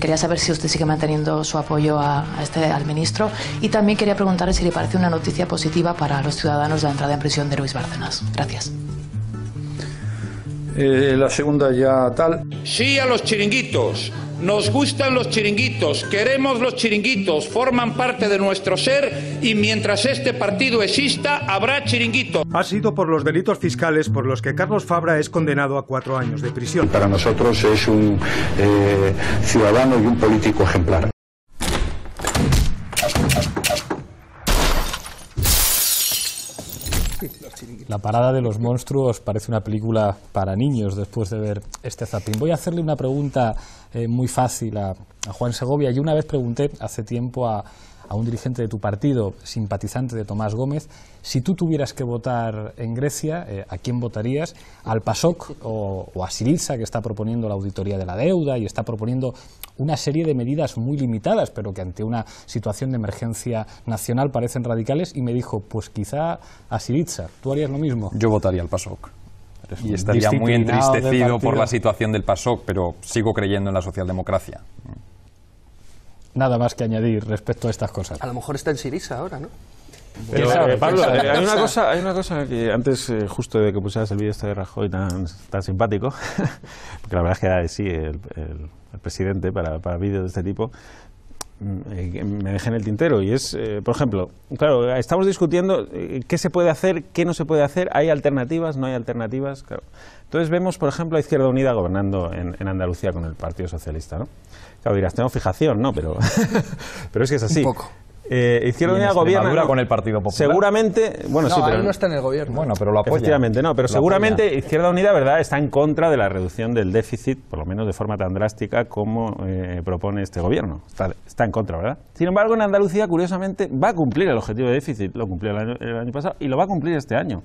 Quería saber si usted sigue manteniendo su apoyo a, este, al ministro y también quería preguntarle si le parece una noticia positiva para los ciudadanos de la entrada en prisión de Luis Bárcenas. Gracias. Eh, la segunda ya tal. Sí a los chiringuitos, nos gustan los chiringuitos, queremos los chiringuitos, forman parte de nuestro ser y mientras este partido exista habrá chiringuitos. Ha sido por los delitos fiscales por los que Carlos Fabra es condenado a cuatro años de prisión. Para nosotros es un eh, ciudadano y un político ejemplar. La parada de los monstruos parece una película para niños después de ver este zapping. Voy a hacerle una pregunta eh, muy fácil a, Juan Segovia. Yo una vez pregunté hace tiempo a, un dirigente de tu partido, simpatizante de Tomás Gómez, si tú tuvieras que votar en Grecia, eh, ¿a quién votarías? ¿Al PASOK o, o a Siriza, que está proponiendo la auditoría de la deuda y está proponiendo una serie de medidas muy limitadas, pero que ante una situación de emergencia nacional parecen radicales, y me dijo, pues quizá a Siriza, ¿tú harías lo mismo? Yo votaría al PASOK y estaría muy entristecido por la situación del PASOK, pero sigo creyendo en la socialdemocracia. Nada más que añadir respecto a estas cosas. A lo mejor está en Siriza ahora, ¿no? Pero, eh, eh, hay, una cosa, hay una cosa que antes, eh, justo de que pusieras el vídeo este de Rajoy tan, tan simpático, porque la verdad es que sí el, presidente para, para vídeos de este tipo, mm, me dejé en el tintero y es, por ejemplo, claro, estamos discutiendo qué se puede hacer, qué no se puede hacer, hay alternativas, no hay alternativas. Claro. Entonces vemos, por ejemplo, a Izquierda Unida gobernando en, Andalucía con el Partido Socialista, ¿no? Claro, dirás, tengo fijación, ¿no? Pero, pero es que es así. Un poco. Eh, Izquierda Unida gobierna. con el Partido Popular. Seguramente. Bueno, no, sí, pero. no está en el gobierno. Bueno, pero lo apoya. Efectivamente, no, pero seguramente Izquierda Unida, ¿verdad?, está en contra de la reducción del déficit, por lo menos de forma tan drástica como eh, propone este gobierno. Está, está, en contra, ¿verdad? Sin embargo, en Andalucía, curiosamente, va a cumplir el objetivo de déficit. Lo cumplió el año, el año pasado y lo va a cumplir este año.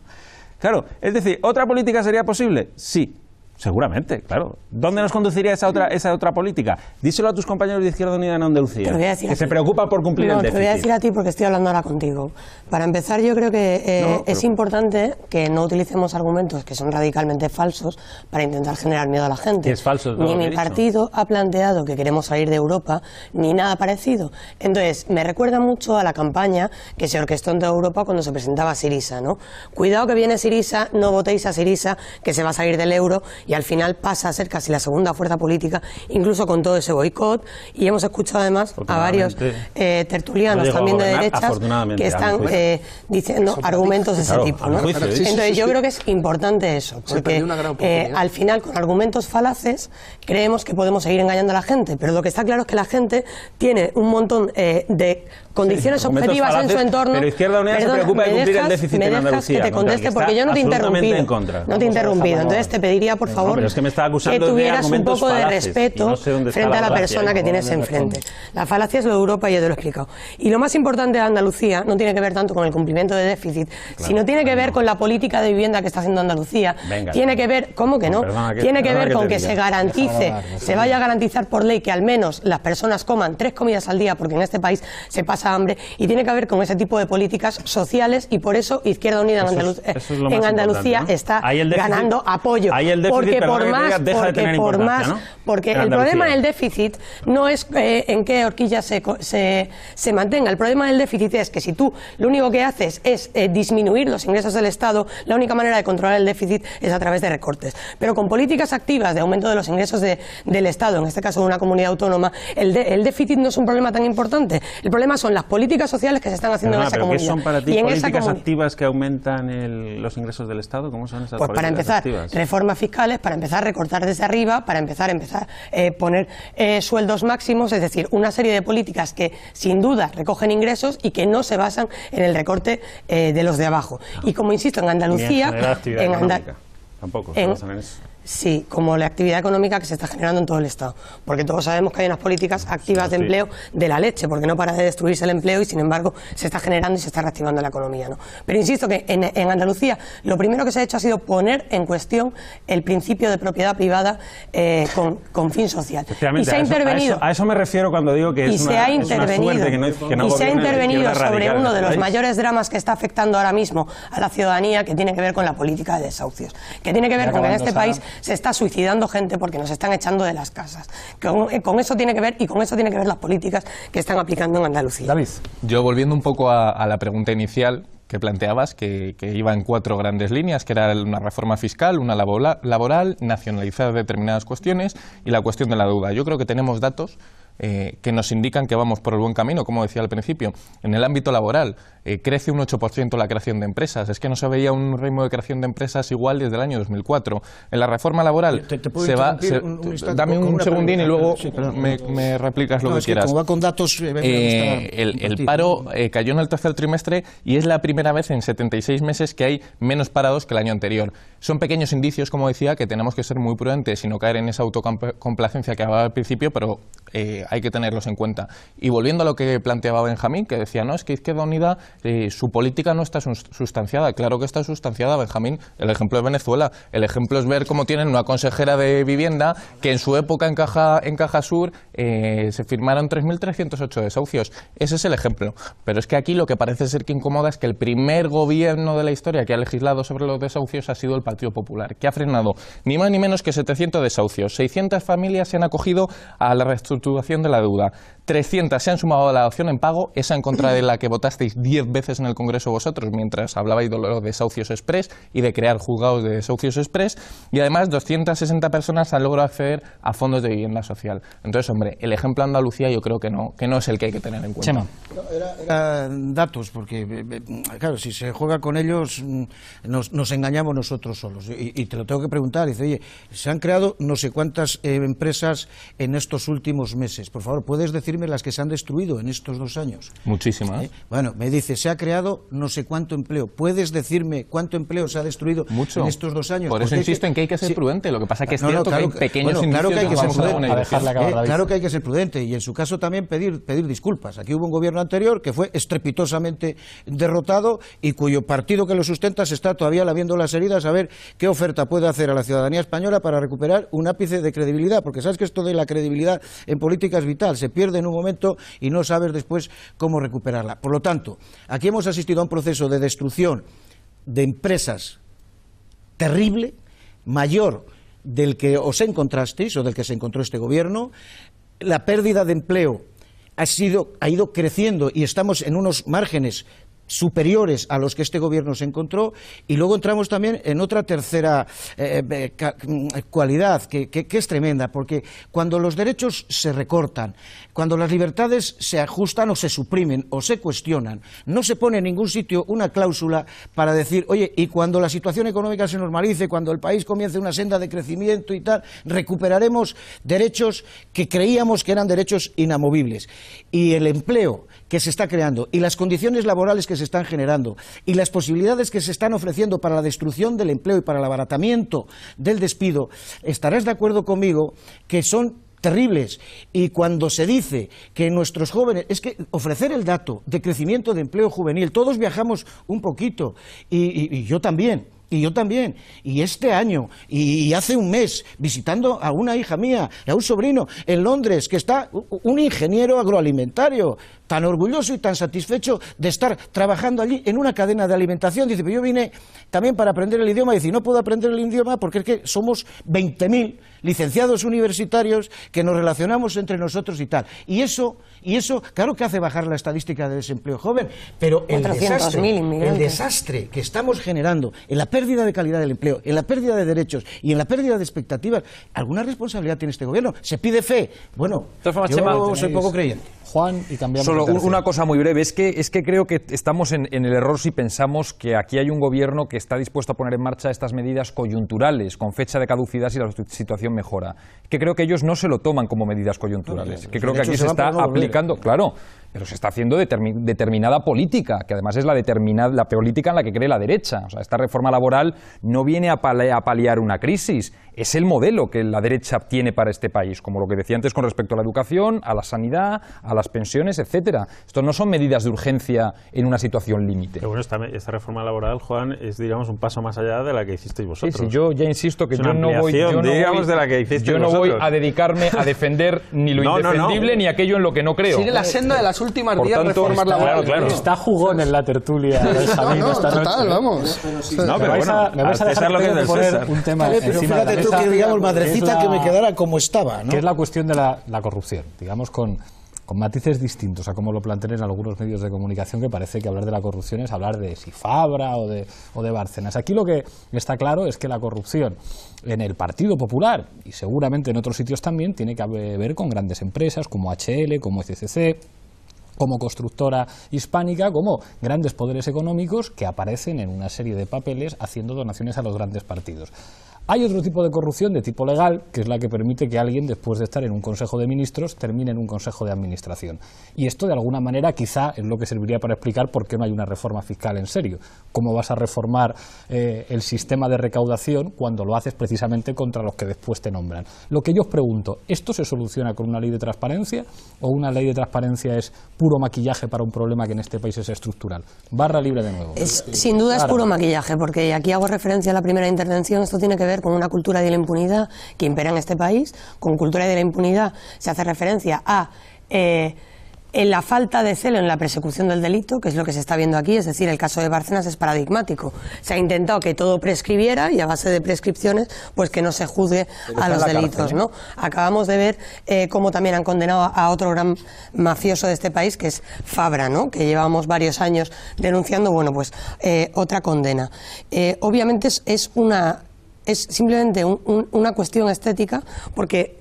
Claro, es decir, ¿otra política sería posible? Sí, Seguramente, claro. ¿Dónde nos conduciría esa otra, esa otra política? Díselo a tus compañeros de Izquierda Unida en Andalucía, que se preocupan por cumplir no, el Te voy a decir a ti porque estoy hablando ahora contigo. Para empezar, yo creo que eh, es importante que no utilicemos argumentos que son radicalmente falsos para intentar generar miedo a la gente. Es falso. Ni mi partido ha planteado que queremos salir de Europa, ni nada parecido. Entonces, me recuerda mucho a la campaña que se orquestó en toda Europa cuando se presentaba Sirisa, ¿no? Cuidado que viene Sirisa, no votéis a Sirisa, que se va a salir del euro y al final pasa a ser casi la segunda fuerza política, incluso con todo ese boicot. Y hemos escuchado además a varios eh, tertulianos también de derechas que están eh, diciendo argumentos de ese tipo. Entonces yo creo que es importante eso, porque eh, al final con argumentos falaces creemos que podemos seguir engañando a la gente, pero lo que está claro es que la gente tiene un montón de condiciones objetivas en su entorno. Pero Izquierda Unida se preocupa de cumplir el déficit me en que te conteste porque yo no te he interrumpido. No te he interrumpido. Entonces te pediría, por favor, que, tuvieras un poco de respeto frente a la, persona que tienes enfrente. La falacia es lo de Europa y ya te lo he explicado. Y lo más importante de Andalucía no tiene que ver tanto con el cumplimiento de déficit, sino tiene que ver con la política de vivienda que está haciendo Andalucía. tiene que ver, ¿cómo que no? tiene que ver con que se garantice, se vaya a garantizar por ley que al menos las personas coman tres comidas al día, porque en este país se pasa hambre y tiene que ver con ese tipo de políticas sociales y por eso Izquierda Unida en, Andalucía está ganando apoyo. porque por más, porque el problema del déficit no es eh, en qué horquilla se, se, se, mantenga. El problema del déficit es que si tú lo único que haces es eh, disminuir los ingresos del Estado, la única manera de controlar el déficit es a través de recortes. Pero con políticas activas de aumento de los ingresos del Estado, en este caso de una comunidad autónoma, el, el déficit no es un problema tan importante. El problema son las políticas sociales que se están haciendo en esa comunidad. ¿Qué son para ti y en políticas activas que aumentan los ingresos del Estado? ¿Cómo son esas pues para empezar, reformas fiscales, para empezar, a recortar desde arriba, para empezar, a empezar eh, poner eh, sueldos máximos, es decir, una serie de políticas que sin duda recogen ingresos y que no se basan en el recorte eh, de los de abajo. Ah. Y como insisto, en Andalucía... en, en tampoco se basan en Sí, como la actividad económica que se está generando en todo el Estado. Porque todos sabemos que hay unas políticas activas de empleo de la leche, porque no para de destruirse el empleo y sin embargo se está generando y se está reactivando la economía. Pero insisto que en, Andalucía lo primero que se ha hecho ha sido poner en cuestión el principio de propiedad privada eh, con, fin social. Y se ha intervenido. A eso, me refiero cuando digo que es, ha intervenido, que no, que no y se ha intervenido sobre uno este de los mayores dramas que está afectando ahora mismo a la ciudadanía, que tiene que ver con la política de desahucios. Que tiene que ver con que en este país se está suicidando gente porque nos están echando de las casas. Eh, con, eso tiene que ver y con eso tiene que ver las políticas que están aplicando en Andalucía. David, yo volviendo un poco a, la pregunta inicial, que planteabas, que, que, iba en cuatro grandes líneas, que era una reforma fiscal, una laboral, nacionalizar determinadas cuestiones y la cuestión de la deuda. Yo creo que tenemos datos eh, que nos indican que vamos por el buen camino, como decía al principio. En el ámbito laboral, eh, crece un 8% la creación de empresas. Es que no se veía un ritmo de creación de empresas igual desde el año 2004. En la reforma laboral, se va. dame un segundín y luego me, replicas lo que, quieras. con datos, eh, el, el, paro cayó en el tercer trimestre y es la primera vez en 76 meses que hay menos parados que el año anterior. Son pequeños indicios, como decía, que tenemos que ser muy prudentes y no caer en esa autocomplacencia que hablaba al principio, pero hay que tenerlos en cuenta. Y volviendo a lo que planteaba Benjamín, que decía, no, es que Izquierda Unida, eh, su política no está sustanciada. Claro que está sustanciada, Benjamín. El ejemplo es Venezuela. El ejemplo es ver cómo tienen una consejera de vivienda que en su época en Caja, Sur eh, se firmaron 3.308 desahucios. Ese es el ejemplo. Pero es que aquí lo que parece ser que incomoda es que el primer gobierno de la historia que ha legislado sobre los desahucios ha sido el Partido Popular, que ha frenado ni más ni menos que 700 desahucios. 600 familias se han acogido a la reestructuración de la deuda 300 se han sumado a la opción en pago, esa en contra de la que votasteis 10 veces en el Congreso vosotros, mientras hablabais de los desahucios express y de crear juzgados de desahucios express, y además 260 personas han logrado acceder a fondos de vivienda social. Entonces, hombre, el ejemplo de Andalucía yo creo que no, que no es el que hay que tener en cuenta. Era, datos, porque, eh, eh, claro, si se juega con ellos, mm, nos, engañamos nosotros solos. Y, te lo tengo que preguntar, dice, oye, se han creado no sé cuántas eh, empresas en estos últimos meses. Por favor, ¿puedes decir las que se han destruido en estos dos años? Muchísimas. ¿Eh? Bueno, me dice, se ha creado no sé cuánto empleo. ¿Puedes decirme cuánto empleo se ha destruido en estos dos años? Por eso insisto en que hay que ser prudente. Lo que pasa es que es cierto que hay pequeños bueno, claro que hay que, ser prudente. ¿Eh? claro que hay que ser prudente. Y en su caso también pedir, pedir disculpas. Aquí hubo un gobierno anterior que fue estrepitosamente derrotado y cuyo partido que lo sustenta se está todavía laviendo las heridas a ver qué oferta puede hacer a la ciudadanía española para recuperar un ápice de credibilidad. Porque sabes que esto de la credibilidad en política es vital. Se pierde un momento y no sabes después cómo recuperarla. Por lo tanto, aquí hemos asistido a un proceso de destrucción de empresas terrible, mayor del que os encontrasteis o del que se encontró este gobierno. La pérdida de empleo ha, sido, ha ido creciendo y estamos en unos márgenes superiores a los que este gobierno se encontró y luego entramos también en otra tercera eh, eh, mm, cualidad que, que, es tremenda porque cuando los derechos se recortan cuando las libertades se ajustan o se suprimen o se cuestionan no se pone en ningún sitio una cláusula para decir oye y cuando la situación económica se normalice cuando el país comience una senda de crecimiento y tal recuperaremos derechos que creíamos que eran derechos inamovibles y el empleo que se está creando y las condiciones laborales que se están generando y las posibilidades que se están ofreciendo para la destrucción del empleo y para el abaratamiento del despido, estarás de acuerdo conmigo que son terribles. Y cuando se dice que nuestros jóvenes, es que ofrecer el dato de crecimiento de empleo juvenil, todos viajamos un poquito, y, yo también. Y yo también, y este año, y hace un mes, visitando a una hija mía, a un sobrino en Londres, que está un ingeniero agroalimentario, tan orgulloso y tan satisfecho de estar trabajando allí en una cadena de alimentación. Dice, pero yo vine también para aprender el idioma. Dice, no puedo aprender el idioma porque es que somos 20.000 licenciados universitarios que nos relacionamos entre nosotros y tal. Y eso, y eso claro que hace bajar la estadística de desempleo joven, pero el desastre, el desastre que estamos generando en la pérdida de calidad del empleo, en la pérdida de derechos y en la pérdida de expectativas, alguna responsabilidad tiene este gobierno. Se pide fe. Bueno, yo soy poco creyente. Juan, y una cosa muy breve. Es que, es que creo que estamos en, el error si pensamos que aquí hay un gobierno que está dispuesto a poner en marcha estas medidas coyunturales, con fecha de caducidad si la situación mejora. Que creo que ellos no se lo toman como medidas coyunturales. que creo que aquí se, se está aplicando. Claro pero se está haciendo determinada política, que además es la, determinada, la política en la que cree la derecha. O sea, esta reforma laboral no viene a, paliar una crisis, es el modelo que la derecha tiene para este país, como lo que decía antes con respecto a la educación, a la sanidad, a las pensiones, etcétera. Esto no son medidas de urgencia en una situación límite. bueno, esta, reforma laboral, Juan, es digamos un paso más allá de la que hicisteis vosotros. Sí, yo ya insisto que yo no voy, a dedicarme a defender ni lo indefendible ni aquello en lo que no creo. Sigue la senda de las últimas Por tanto, está, Está jugón en la tertulia no, no, total, vamos. me vas a dejar lo que es del un tema pero fíjate tú que digamos madrecita que, me quedara como estaba, ¿no? Que es la cuestión de la, corrupción, digamos con con matices distintos a como lo plantean en algunos medios de comunicación que parece que hablar de la corrupción es hablar de Sifabra o de, o Bárcenas. Aquí lo que está claro es que la corrupción en el Partido Popular y seguramente en otros sitios también tiene que ver con grandes empresas como HL, como ECCC, como constructora hispánica, como grandes poderes económicos que aparecen en una serie de papeles haciendo donaciones a los grandes partidos. Hay otro tipo de corrupción de tipo legal, que es la que permite que alguien, después de estar en un Consejo de Ministros, termine en un Consejo de Administración. Y esto, de alguna manera, quizá es lo que serviría para explicar por qué no hay una reforma fiscal en serio. ¿Cómo vas a reformar eh, el sistema de recaudación cuando lo haces precisamente contra los que después te nombran? Lo que yo os pregunto, ¿esto se soluciona con una ley de transparencia o una ley de transparencia es puro maquillaje para un problema que en este país es estructural? Barra libre de nuevo. sin duda es puro maquillaje, porque aquí hago referencia a la primera intervención, esto tiene que ver con una cultura de la impunidad que impera en este país. Con cultura de la impunidad se hace referencia a eh, la falta de celo en la persecución del delito, que es lo que se está viendo aquí, es decir, el caso de Barcenas es paradigmático. Se ha intentado que todo prescribiera y a base de prescripciones, pues que no se juzgue a los delitos. Acabamos de ver eh, cómo también han condenado a otro gran mafioso de este país, que es Fabra, ¿no? que llevamos varios años denunciando, bueno, pues eh, otra condena. obviamente es una es simplemente una cuestión estética, porque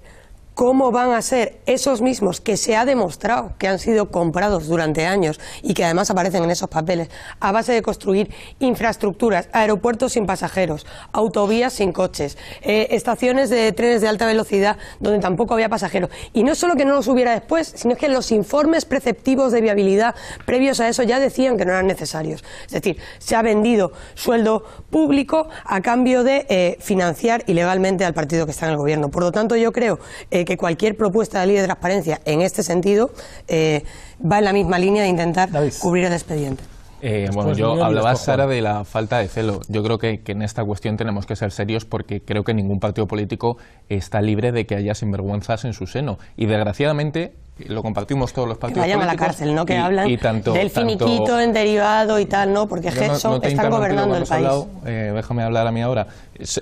¿Cómo van a ser esos mismos que se ha demostrado que han sido comprados durante años y que además aparecen en esos papeles a base de construir infraestructuras, aeropuertos sin pasajeros, autovías sin coches, eh, estaciones de trenes de alta velocidad donde tampoco había pasajeros? Y no solo que no los hubiera después, sino que los informes preceptivos de viabilidad previos a eso ya decían que no eran necesarios. Es decir, se ha vendido sueldo público a cambio de eh, financiar ilegalmente al partido que está en el gobierno. Por lo tanto, yo creo eh, que cualquier propuesta de ley de transparencia en este sentido eh, va en la misma línea de intentar cubrir el expediente. Eh, pues, bueno, pues, yo hablaba, Sara, de la falta de celo. Yo creo que, en esta cuestión tenemos que ser serios porque creo que ningún partido político está libre de que haya sinvergüenzas en su seno. Y desgraciadamente lo compartimos todos los partidos. Que la cárcel, ¿no? Que y, hablan tanto, del finiquito en derivado y tal, ¿no? Porque no, están gobernando el país. Eh, déjame hablar a mí ahora.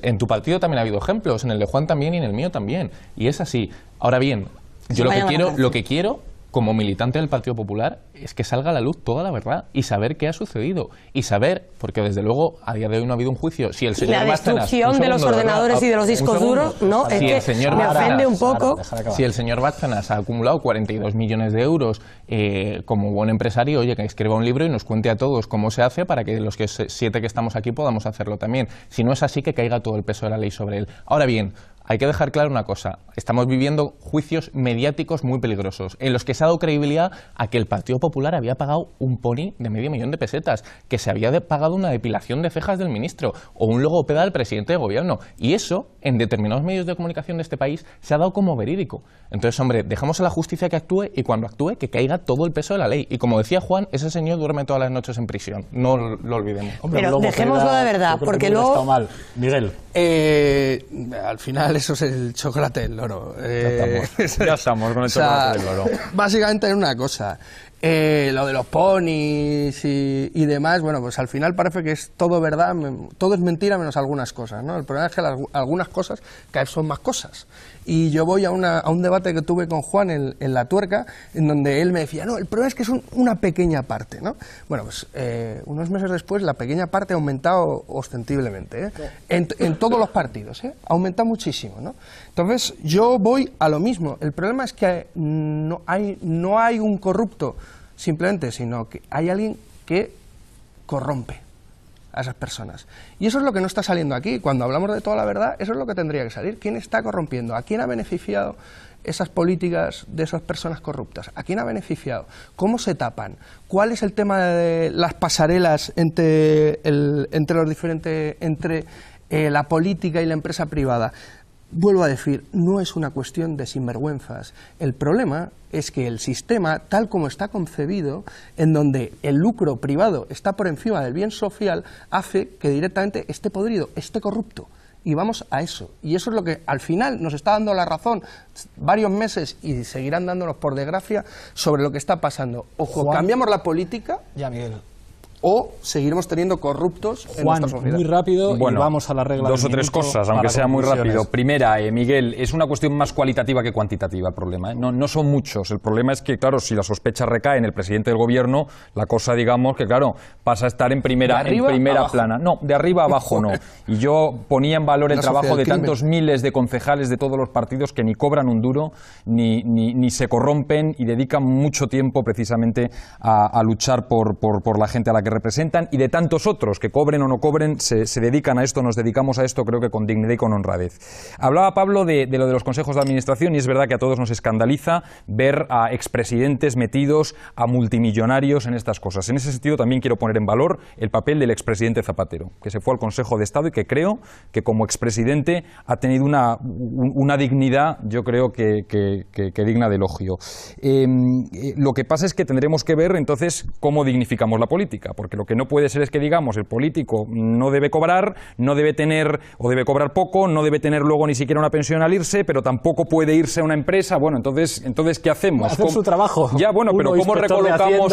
En tu partido también ha habido ejemplos, en el de Juan también y en el mío también. Y es así. Ahora bien, yo lo que, quiero, lo que quiero como militante del Partido Popular es que salga a la luz toda la verdad y saber qué ha sucedido y saber, porque desde luego a día de hoy no ha habido un juicio, si el señor La destrucción de los ordenadores y de los discos duros, no, es que me ofende un poco. Si el señor Bárcenas ha acumulado 42 millones de euros eh, como buen empresario, oye, que escriba un libro y nos cuente a todos cómo se hace para que los que siete que estamos aquí podamos hacerlo también. Si no es así, que caiga todo el peso de la ley sobre él. Ahora bien, hay que dejar claro una cosa, estamos viviendo juicios mediáticos muy peligrosos, en los que se ha dado credibilidad a que el Partido Popular había pagado un pony de medio millón de pesetas, que se había pagado una depilación de cejas del ministro o un logopeda del presidente de gobierno. Y eso, en determinados medios de comunicación de este país, se ha dado como verídico. Entonces, hombre, dejamos a la justicia que actúe y cuando actúe que caiga todo el peso de la ley. Y como decía Juan, ese señor duerme todas las noches en prisión, no lo olvidemos. Pero dejémoslo de verdad, porque luego... Miguel. Eh, al final eso es el chocolate del loro. ya, estamos. Eh, con el chocolate del loro. Básicamente es una cosa. Eh, lo de los ponis y, demás, bueno, pues al final parece que es todo verdad, todo es mentira menos algunas cosas, ¿no? El problema es que algunas cosas cada son más cosas. Y yo voy a, un debate que tuve con Juan en, La Tuerca, en donde él me decía, no, el problema es que es una pequeña parte, ¿no? Bueno, pues eh, unos meses después la pequeña parte ha aumentado ostensiblemente, ¿eh? en, todos los partidos, ¿eh? Ha aumentado muchísimo, ¿no? Entonces yo voy a lo mismo. El problema es que mm, no hay, no hay un corrupto simplemente, sino que hay alguien que corrompe a esas personas. Y eso es lo que no está saliendo aquí. Cuando hablamos de toda la verdad, eso es lo que tendría que salir. ¿Quién está corrompiendo? ¿A quién ha beneficiado esas políticas de esas personas corruptas? ¿A quién ha beneficiado? ¿Cómo se tapan? ¿Cuál es el tema de las pasarelas entre, los diferentes, entre eh, la política y la empresa privada? Vuelvo a decir, no es una cuestión de sinvergüenzas. El problema es que el sistema, tal como está concebido, en donde el lucro privado está por encima del bien social, hace que directamente esté podrido, esté corrupto. Y vamos a eso. Y eso es lo que al final nos está dando la razón varios meses y seguirán dándonos, por desgracia, sobre lo que está pasando. Ojo, cambiamos la política. Ya, Miguel o seguiremos teniendo corruptos en Muy rápido y vamos a la regla. Dos o tres cosas, aunque sea muy rápido. Primera, eh, Miguel, es una cuestión más cualitativa que cuantitativa el problema. ¿eh? No, no son muchos. El problema es que, claro, si la sospecha recae en el presidente del gobierno, la cosa, digamos, que claro, pasa a estar en primera, en primera plana. No, de arriba abajo no. Y yo ponía en valor el trabajo de tantos miles de concejales de todos los partidos que ni cobran un duro, ni, ni, se corrompen y dedican mucho tiempo precisamente a, luchar por, por, por la gente a la que representan y de tantos otros que cobren o no cobren, se, dedican a esto, nos dedicamos a esto, creo que con dignidad y con honradez. Hablaba Pablo de, lo de los consejos de administración y es verdad que a todos nos escandaliza ver a expresidentes metidos, a multimillonarios en estas cosas. En ese sentido también quiero poner en valor el papel del expresidente Zapatero, que se fue al Consejo de Estado y que creo que como expresidente ha tenido una, dignidad, yo creo que, digna de elogio. Em, eh, lo que pasa es que tendremos que ver entonces cómo dignificamos la política pues porque lo que no puede ser es que digamos el político no debe cobrar, no debe tener o debe cobrar poco, no debe tener luego ni siquiera una pensión al irse, pero tampoco puede irse a una empresa. Bueno, entonces, entonces ¿qué hacemos? Hacer su trabajo. Ya, bueno, pero ¿cómo recolocamos,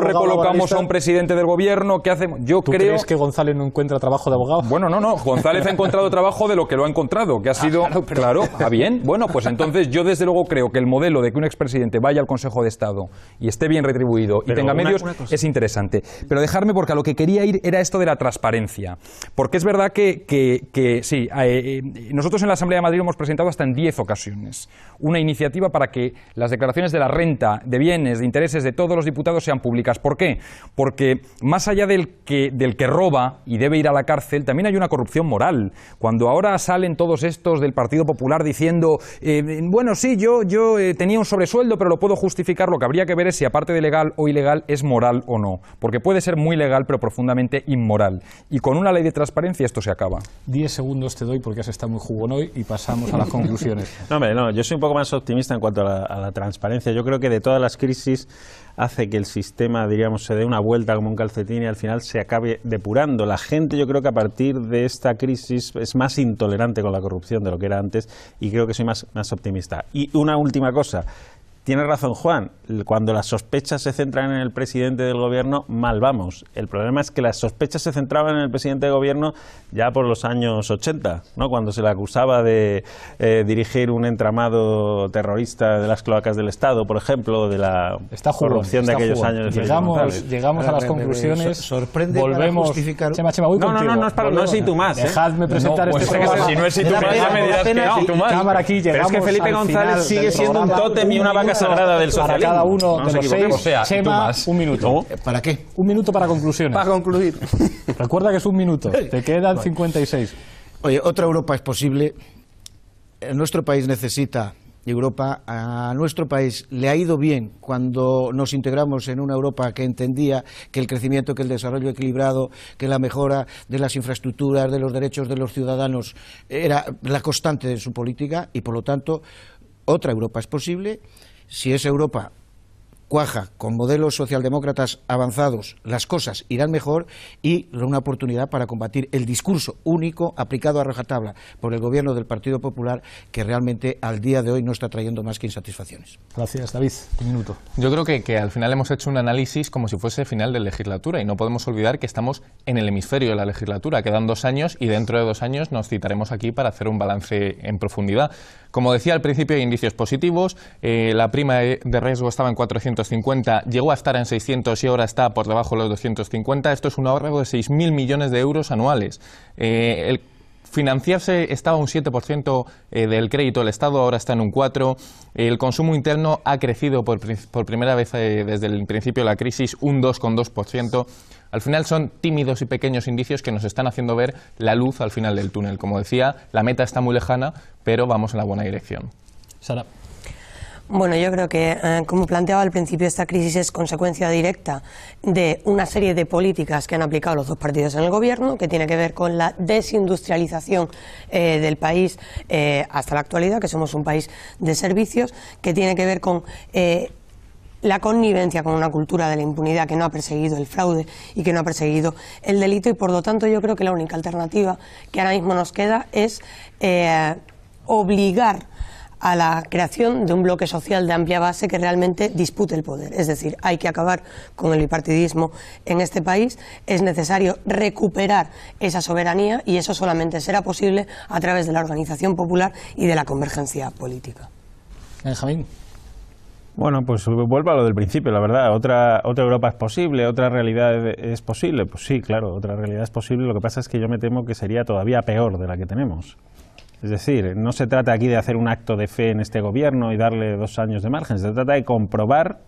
recolocamos a un presidente del gobierno? ¿Qué hacemos? Yo ¿Tú creo... crees que González no encuentra trabajo de abogado? Bueno, no, no. González ha encontrado trabajo de lo que lo ha encontrado, que ha ah, sido... claro, está ah, bien. Bueno, pues entonces yo desde luego creo que el modelo de que un expresidente vaya al Consejo de Estado y esté bien retribuido y tenga medios es interesante. Pero dejarme porque a lo que quería ir era esto de la transparencia. Porque es verdad que, que, sí, eh, eh, nosotros en la Asamblea de Madrid hemos presentado hasta en 10 ocasiones una iniciativa para que las declaraciones de la renta, de bienes, de intereses de todos los diputados sean públicas. ¿Por qué? Porque más allá del que, del que roba y debe ir a la cárcel, también hay una corrupción moral. Cuando ahora salen todos estos del Partido Popular diciendo, eh, bueno, sí, yo, yo tenía un sobresueldo, pero lo puedo justificar, lo que habría que ver es si aparte de legal o ilegal es moral o no. Porque puede ser muy legal, pero profundamente inmoral. Y con una ley de transparencia esto se acaba. Diez segundos te doy porque has estado muy jugón hoy y pasamos a las conclusiones. No, hombre, no, yo soy un poco más optimista en cuanto a la, transparencia. Yo creo que de todas las crisis hace que el sistema, diríamos, se dé una vuelta como un calcetín y al final se acabe depurando. La gente yo creo que a partir de esta crisis es más intolerante con la corrupción de lo que era antes y creo que soy más optimista. Y una última cosa. Tiene razón Juan, cuando las sospechas se centran en el presidente del gobierno, mal vamos. El problema es que las sospechas se centraban en el presidente del gobierno ya por los años 80, ¿no? cuando se le acusaba de eh, dirigir un entramado terrorista de las cloacas del Estado, por ejemplo, de la corrupción de aquellos años. llegamos, a las conclusiones, sorprende volvemos... justificar... no, no, no, no, es para, no es tú más. ¿eh? Dejadme presentar pues este programa. Si no es y tú más, ya me dirás que no. Cámara aquí, Pero es que Felipe González sigue siendo un tótem y una vaca sagrada del Para cada uno de los seis, un minuto. ¿Para qué? Un minuto para conclusiones. Para concluir. Recuerda que es un minuto. Te quedan 56. Oye, otra Europa es posible. Eh, nuestro país necesita Europa. A nuestro país le ha ido bien cuando nos integramos en una Europa que entendía que el crecimiento, que el desarrollo equilibrado, que la mejora de las infraestructuras, de los derechos de los ciudadanos era la constante de su política y, por lo tanto, otra Europa es posible si es Europa con modelos socialdemócratas avanzados, las cosas irán mejor y una oportunidad para combatir el discurso único aplicado a rajatabla por el gobierno del Partido Popular que realmente al día de hoy no está trayendo más que insatisfacciones. Gracias, David. Un minuto. Yo creo que, que al final hemos hecho un análisis como si fuese final de legislatura y no podemos olvidar que estamos en el hemisferio de la legislatura. Quedan dos años y dentro de dos años nos citaremos aquí para hacer un balance en profundidad. Como decía al principio, hay indicios positivos. Eh, la prima de riesgo estaba en 400 250, llegó a estar en 600 y ahora está por debajo de los 250. Esto es un ahorro de 6.000 millones de euros anuales. Eh, el financiarse estaba un 7% eh, del crédito del Estado, ahora está en un 4%. El consumo interno ha crecido por, por primera vez eh, desde el principio de la crisis un 2,2%. Al final son tímidos y pequeños indicios que nos están haciendo ver la luz al final del túnel. Como decía, la meta está muy lejana, pero vamos en la buena dirección. Sara. Bueno, yo creo que, eh, como planteaba al principio, esta crisis es consecuencia directa de una serie de políticas que han aplicado los dos partidos en el gobierno, que tiene que ver con la desindustrialización eh, del país eh, hasta la actualidad, que somos un país de servicios, que tiene que ver con la connivencia con una cultura de la impunidad que no ha perseguido el fraude y que no ha perseguido el delito y por lo tanto yo creo que la única alternativa que ahora mismo nos queda es obligar a la creación de un bloque social de amplia base que realmente dispute el poder. Es decir, hay que acabar con el bipartidismo en este país, es necesario recuperar esa soberanía y eso solamente será posible a través de la organización popular y de la convergencia política. Benjamín. Bueno, pues vuelvo a lo del principio, la verdad. Otra, otra Europa es posible, otra realidad es posible. Pues sí, claro, otra realidad es posible. Lo que pasa es que yo me temo que sería todavía peor de la que tenemos. Es decir, no se trata aquí de hacer un acto de fe en este gobierno y darle dos años de margen, se trata de comprobar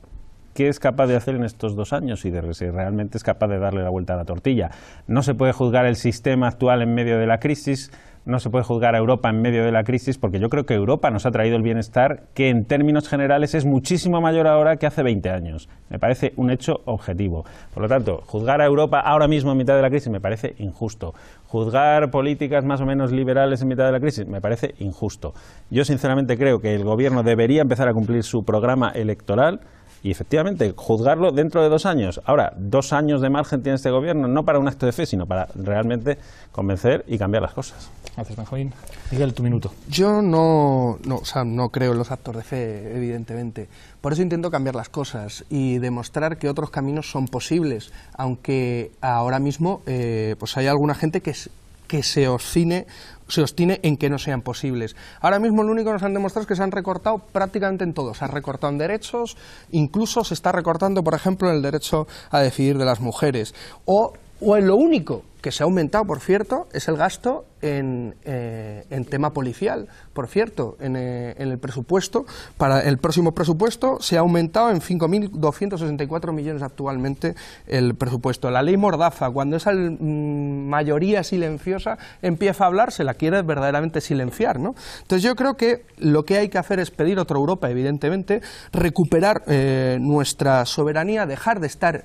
qué es capaz de hacer en estos dos años y de si realmente es capaz de darle la vuelta a la tortilla. No se puede juzgar el sistema actual en medio de la crisis, no se puede juzgar a Europa en medio de la crisis, porque yo creo que Europa nos ha traído el bienestar que en términos generales es muchísimo mayor ahora que hace 20 años. Me parece un hecho objetivo. Por lo tanto, juzgar a Europa ahora mismo en mitad de la crisis me parece injusto juzgar políticas más o menos liberales en mitad de la crisis me parece injusto. Yo sinceramente creo que el gobierno debería empezar a cumplir su programa electoral y efectivamente juzgarlo dentro de dos años. Ahora, dos años de margen tiene este gobierno, no para un acto de fe, sino para realmente convencer y cambiar las cosas. Gracias, Benjoín. Miguel, tu minuto. Yo no, no, creo en los actos de fe, evidentemente. Por eso intento cambiar las cosas y demostrar que otros caminos son posibles, aunque ahora mismo eh, pues hay alguna gente que es que se obstine se en que no sean posibles. Ahora mismo lo único que nos han demostrado es que se han recortado prácticamente en todo. Se han recortado en derechos, incluso se está recortando, por ejemplo, en el derecho a decidir de las mujeres. O, o en lo único que se ha aumentado, por cierto, es el gasto en, eh, tema policial. Por cierto, eh, en, el presupuesto, para el próximo presupuesto, se ha aumentado en 5.264 millones actualmente el presupuesto. La ley Mordaza, cuando esa mm, mayoría silenciosa empieza a hablar, se la quiere verdaderamente silenciar. ¿no? Entonces yo creo que lo que hay que hacer es pedir otra Europa, evidentemente, recuperar eh, nuestra soberanía, dejar de estar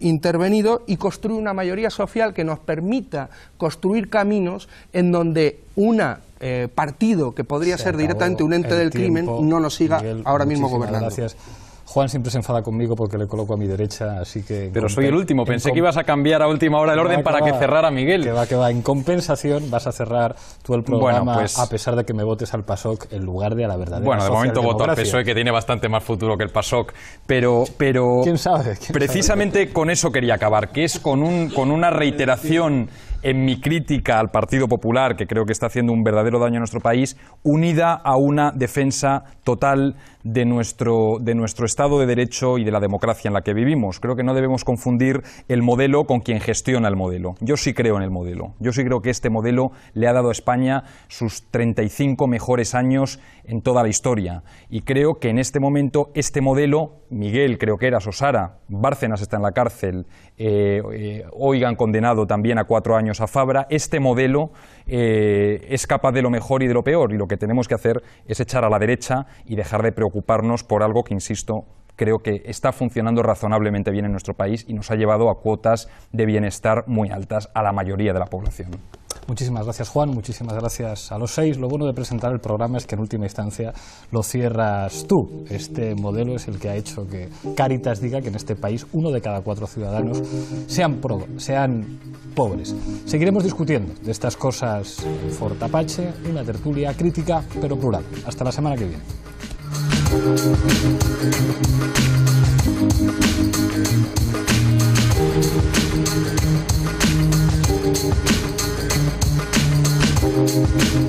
intervenido y construir una mayoría social que nos permita construir caminos en donde un eh, partido que podría ser directamente un ente del crimen no nos siga ahora mismo gobernando. Juan siempre se enfada conmigo porque le coloco a mi derecha, así que... Pero soy el último, pensé que ibas a cambiar a última hora el orden para que, cerrara Miguel. Que va, que va, en compensación vas a cerrar tú el programa pues- a pesar de que me votes al PASOK en lugar de a la verdadera Bueno, de momento voto al PSOE que tiene bastante más futuro que el PASOK, pero... pero ¿Quién sabe? precisamente con eso quería acabar, que es con, un, con una reiteración en mi crítica al Partido Popular, que creo que está haciendo un verdadero daño a nuestro país, unida a una defensa total de nuestro, de nuestro Estado de Derecho y de la democracia en la que vivimos. Creo que no debemos confundir el modelo con quien gestiona el modelo. Yo sí creo en el modelo. Yo sí creo que este modelo le ha dado a España sus 35 mejores años en toda la historia. Y creo que en este momento este modelo, Miguel creo que era, Sosara, Bárcenas está en la cárcel, eh, eh, Oigan condenado también a cuatro años a Fabra, este modelo eh, es capaz de lo mejor y de lo peor, y lo que tenemos que hacer es echar a la derecha y dejar de preocuparnos por algo que, insisto, creo que está funcionando razonablemente bien en nuestro país y nos ha llevado a cuotas de bienestar muy altas a la mayoría de la población. Muchísimas gracias, Juan. Muchísimas gracias a los seis. Lo bueno de presentar el programa es que en última instancia lo cierras tú. Este modelo es el que ha hecho que Caritas diga que en este país uno de cada cuatro ciudadanos sean, pobres. Seguiremos discutiendo de estas cosas en Fortapache, una tertulia crítica pero plural. Hasta la semana que viene. thank you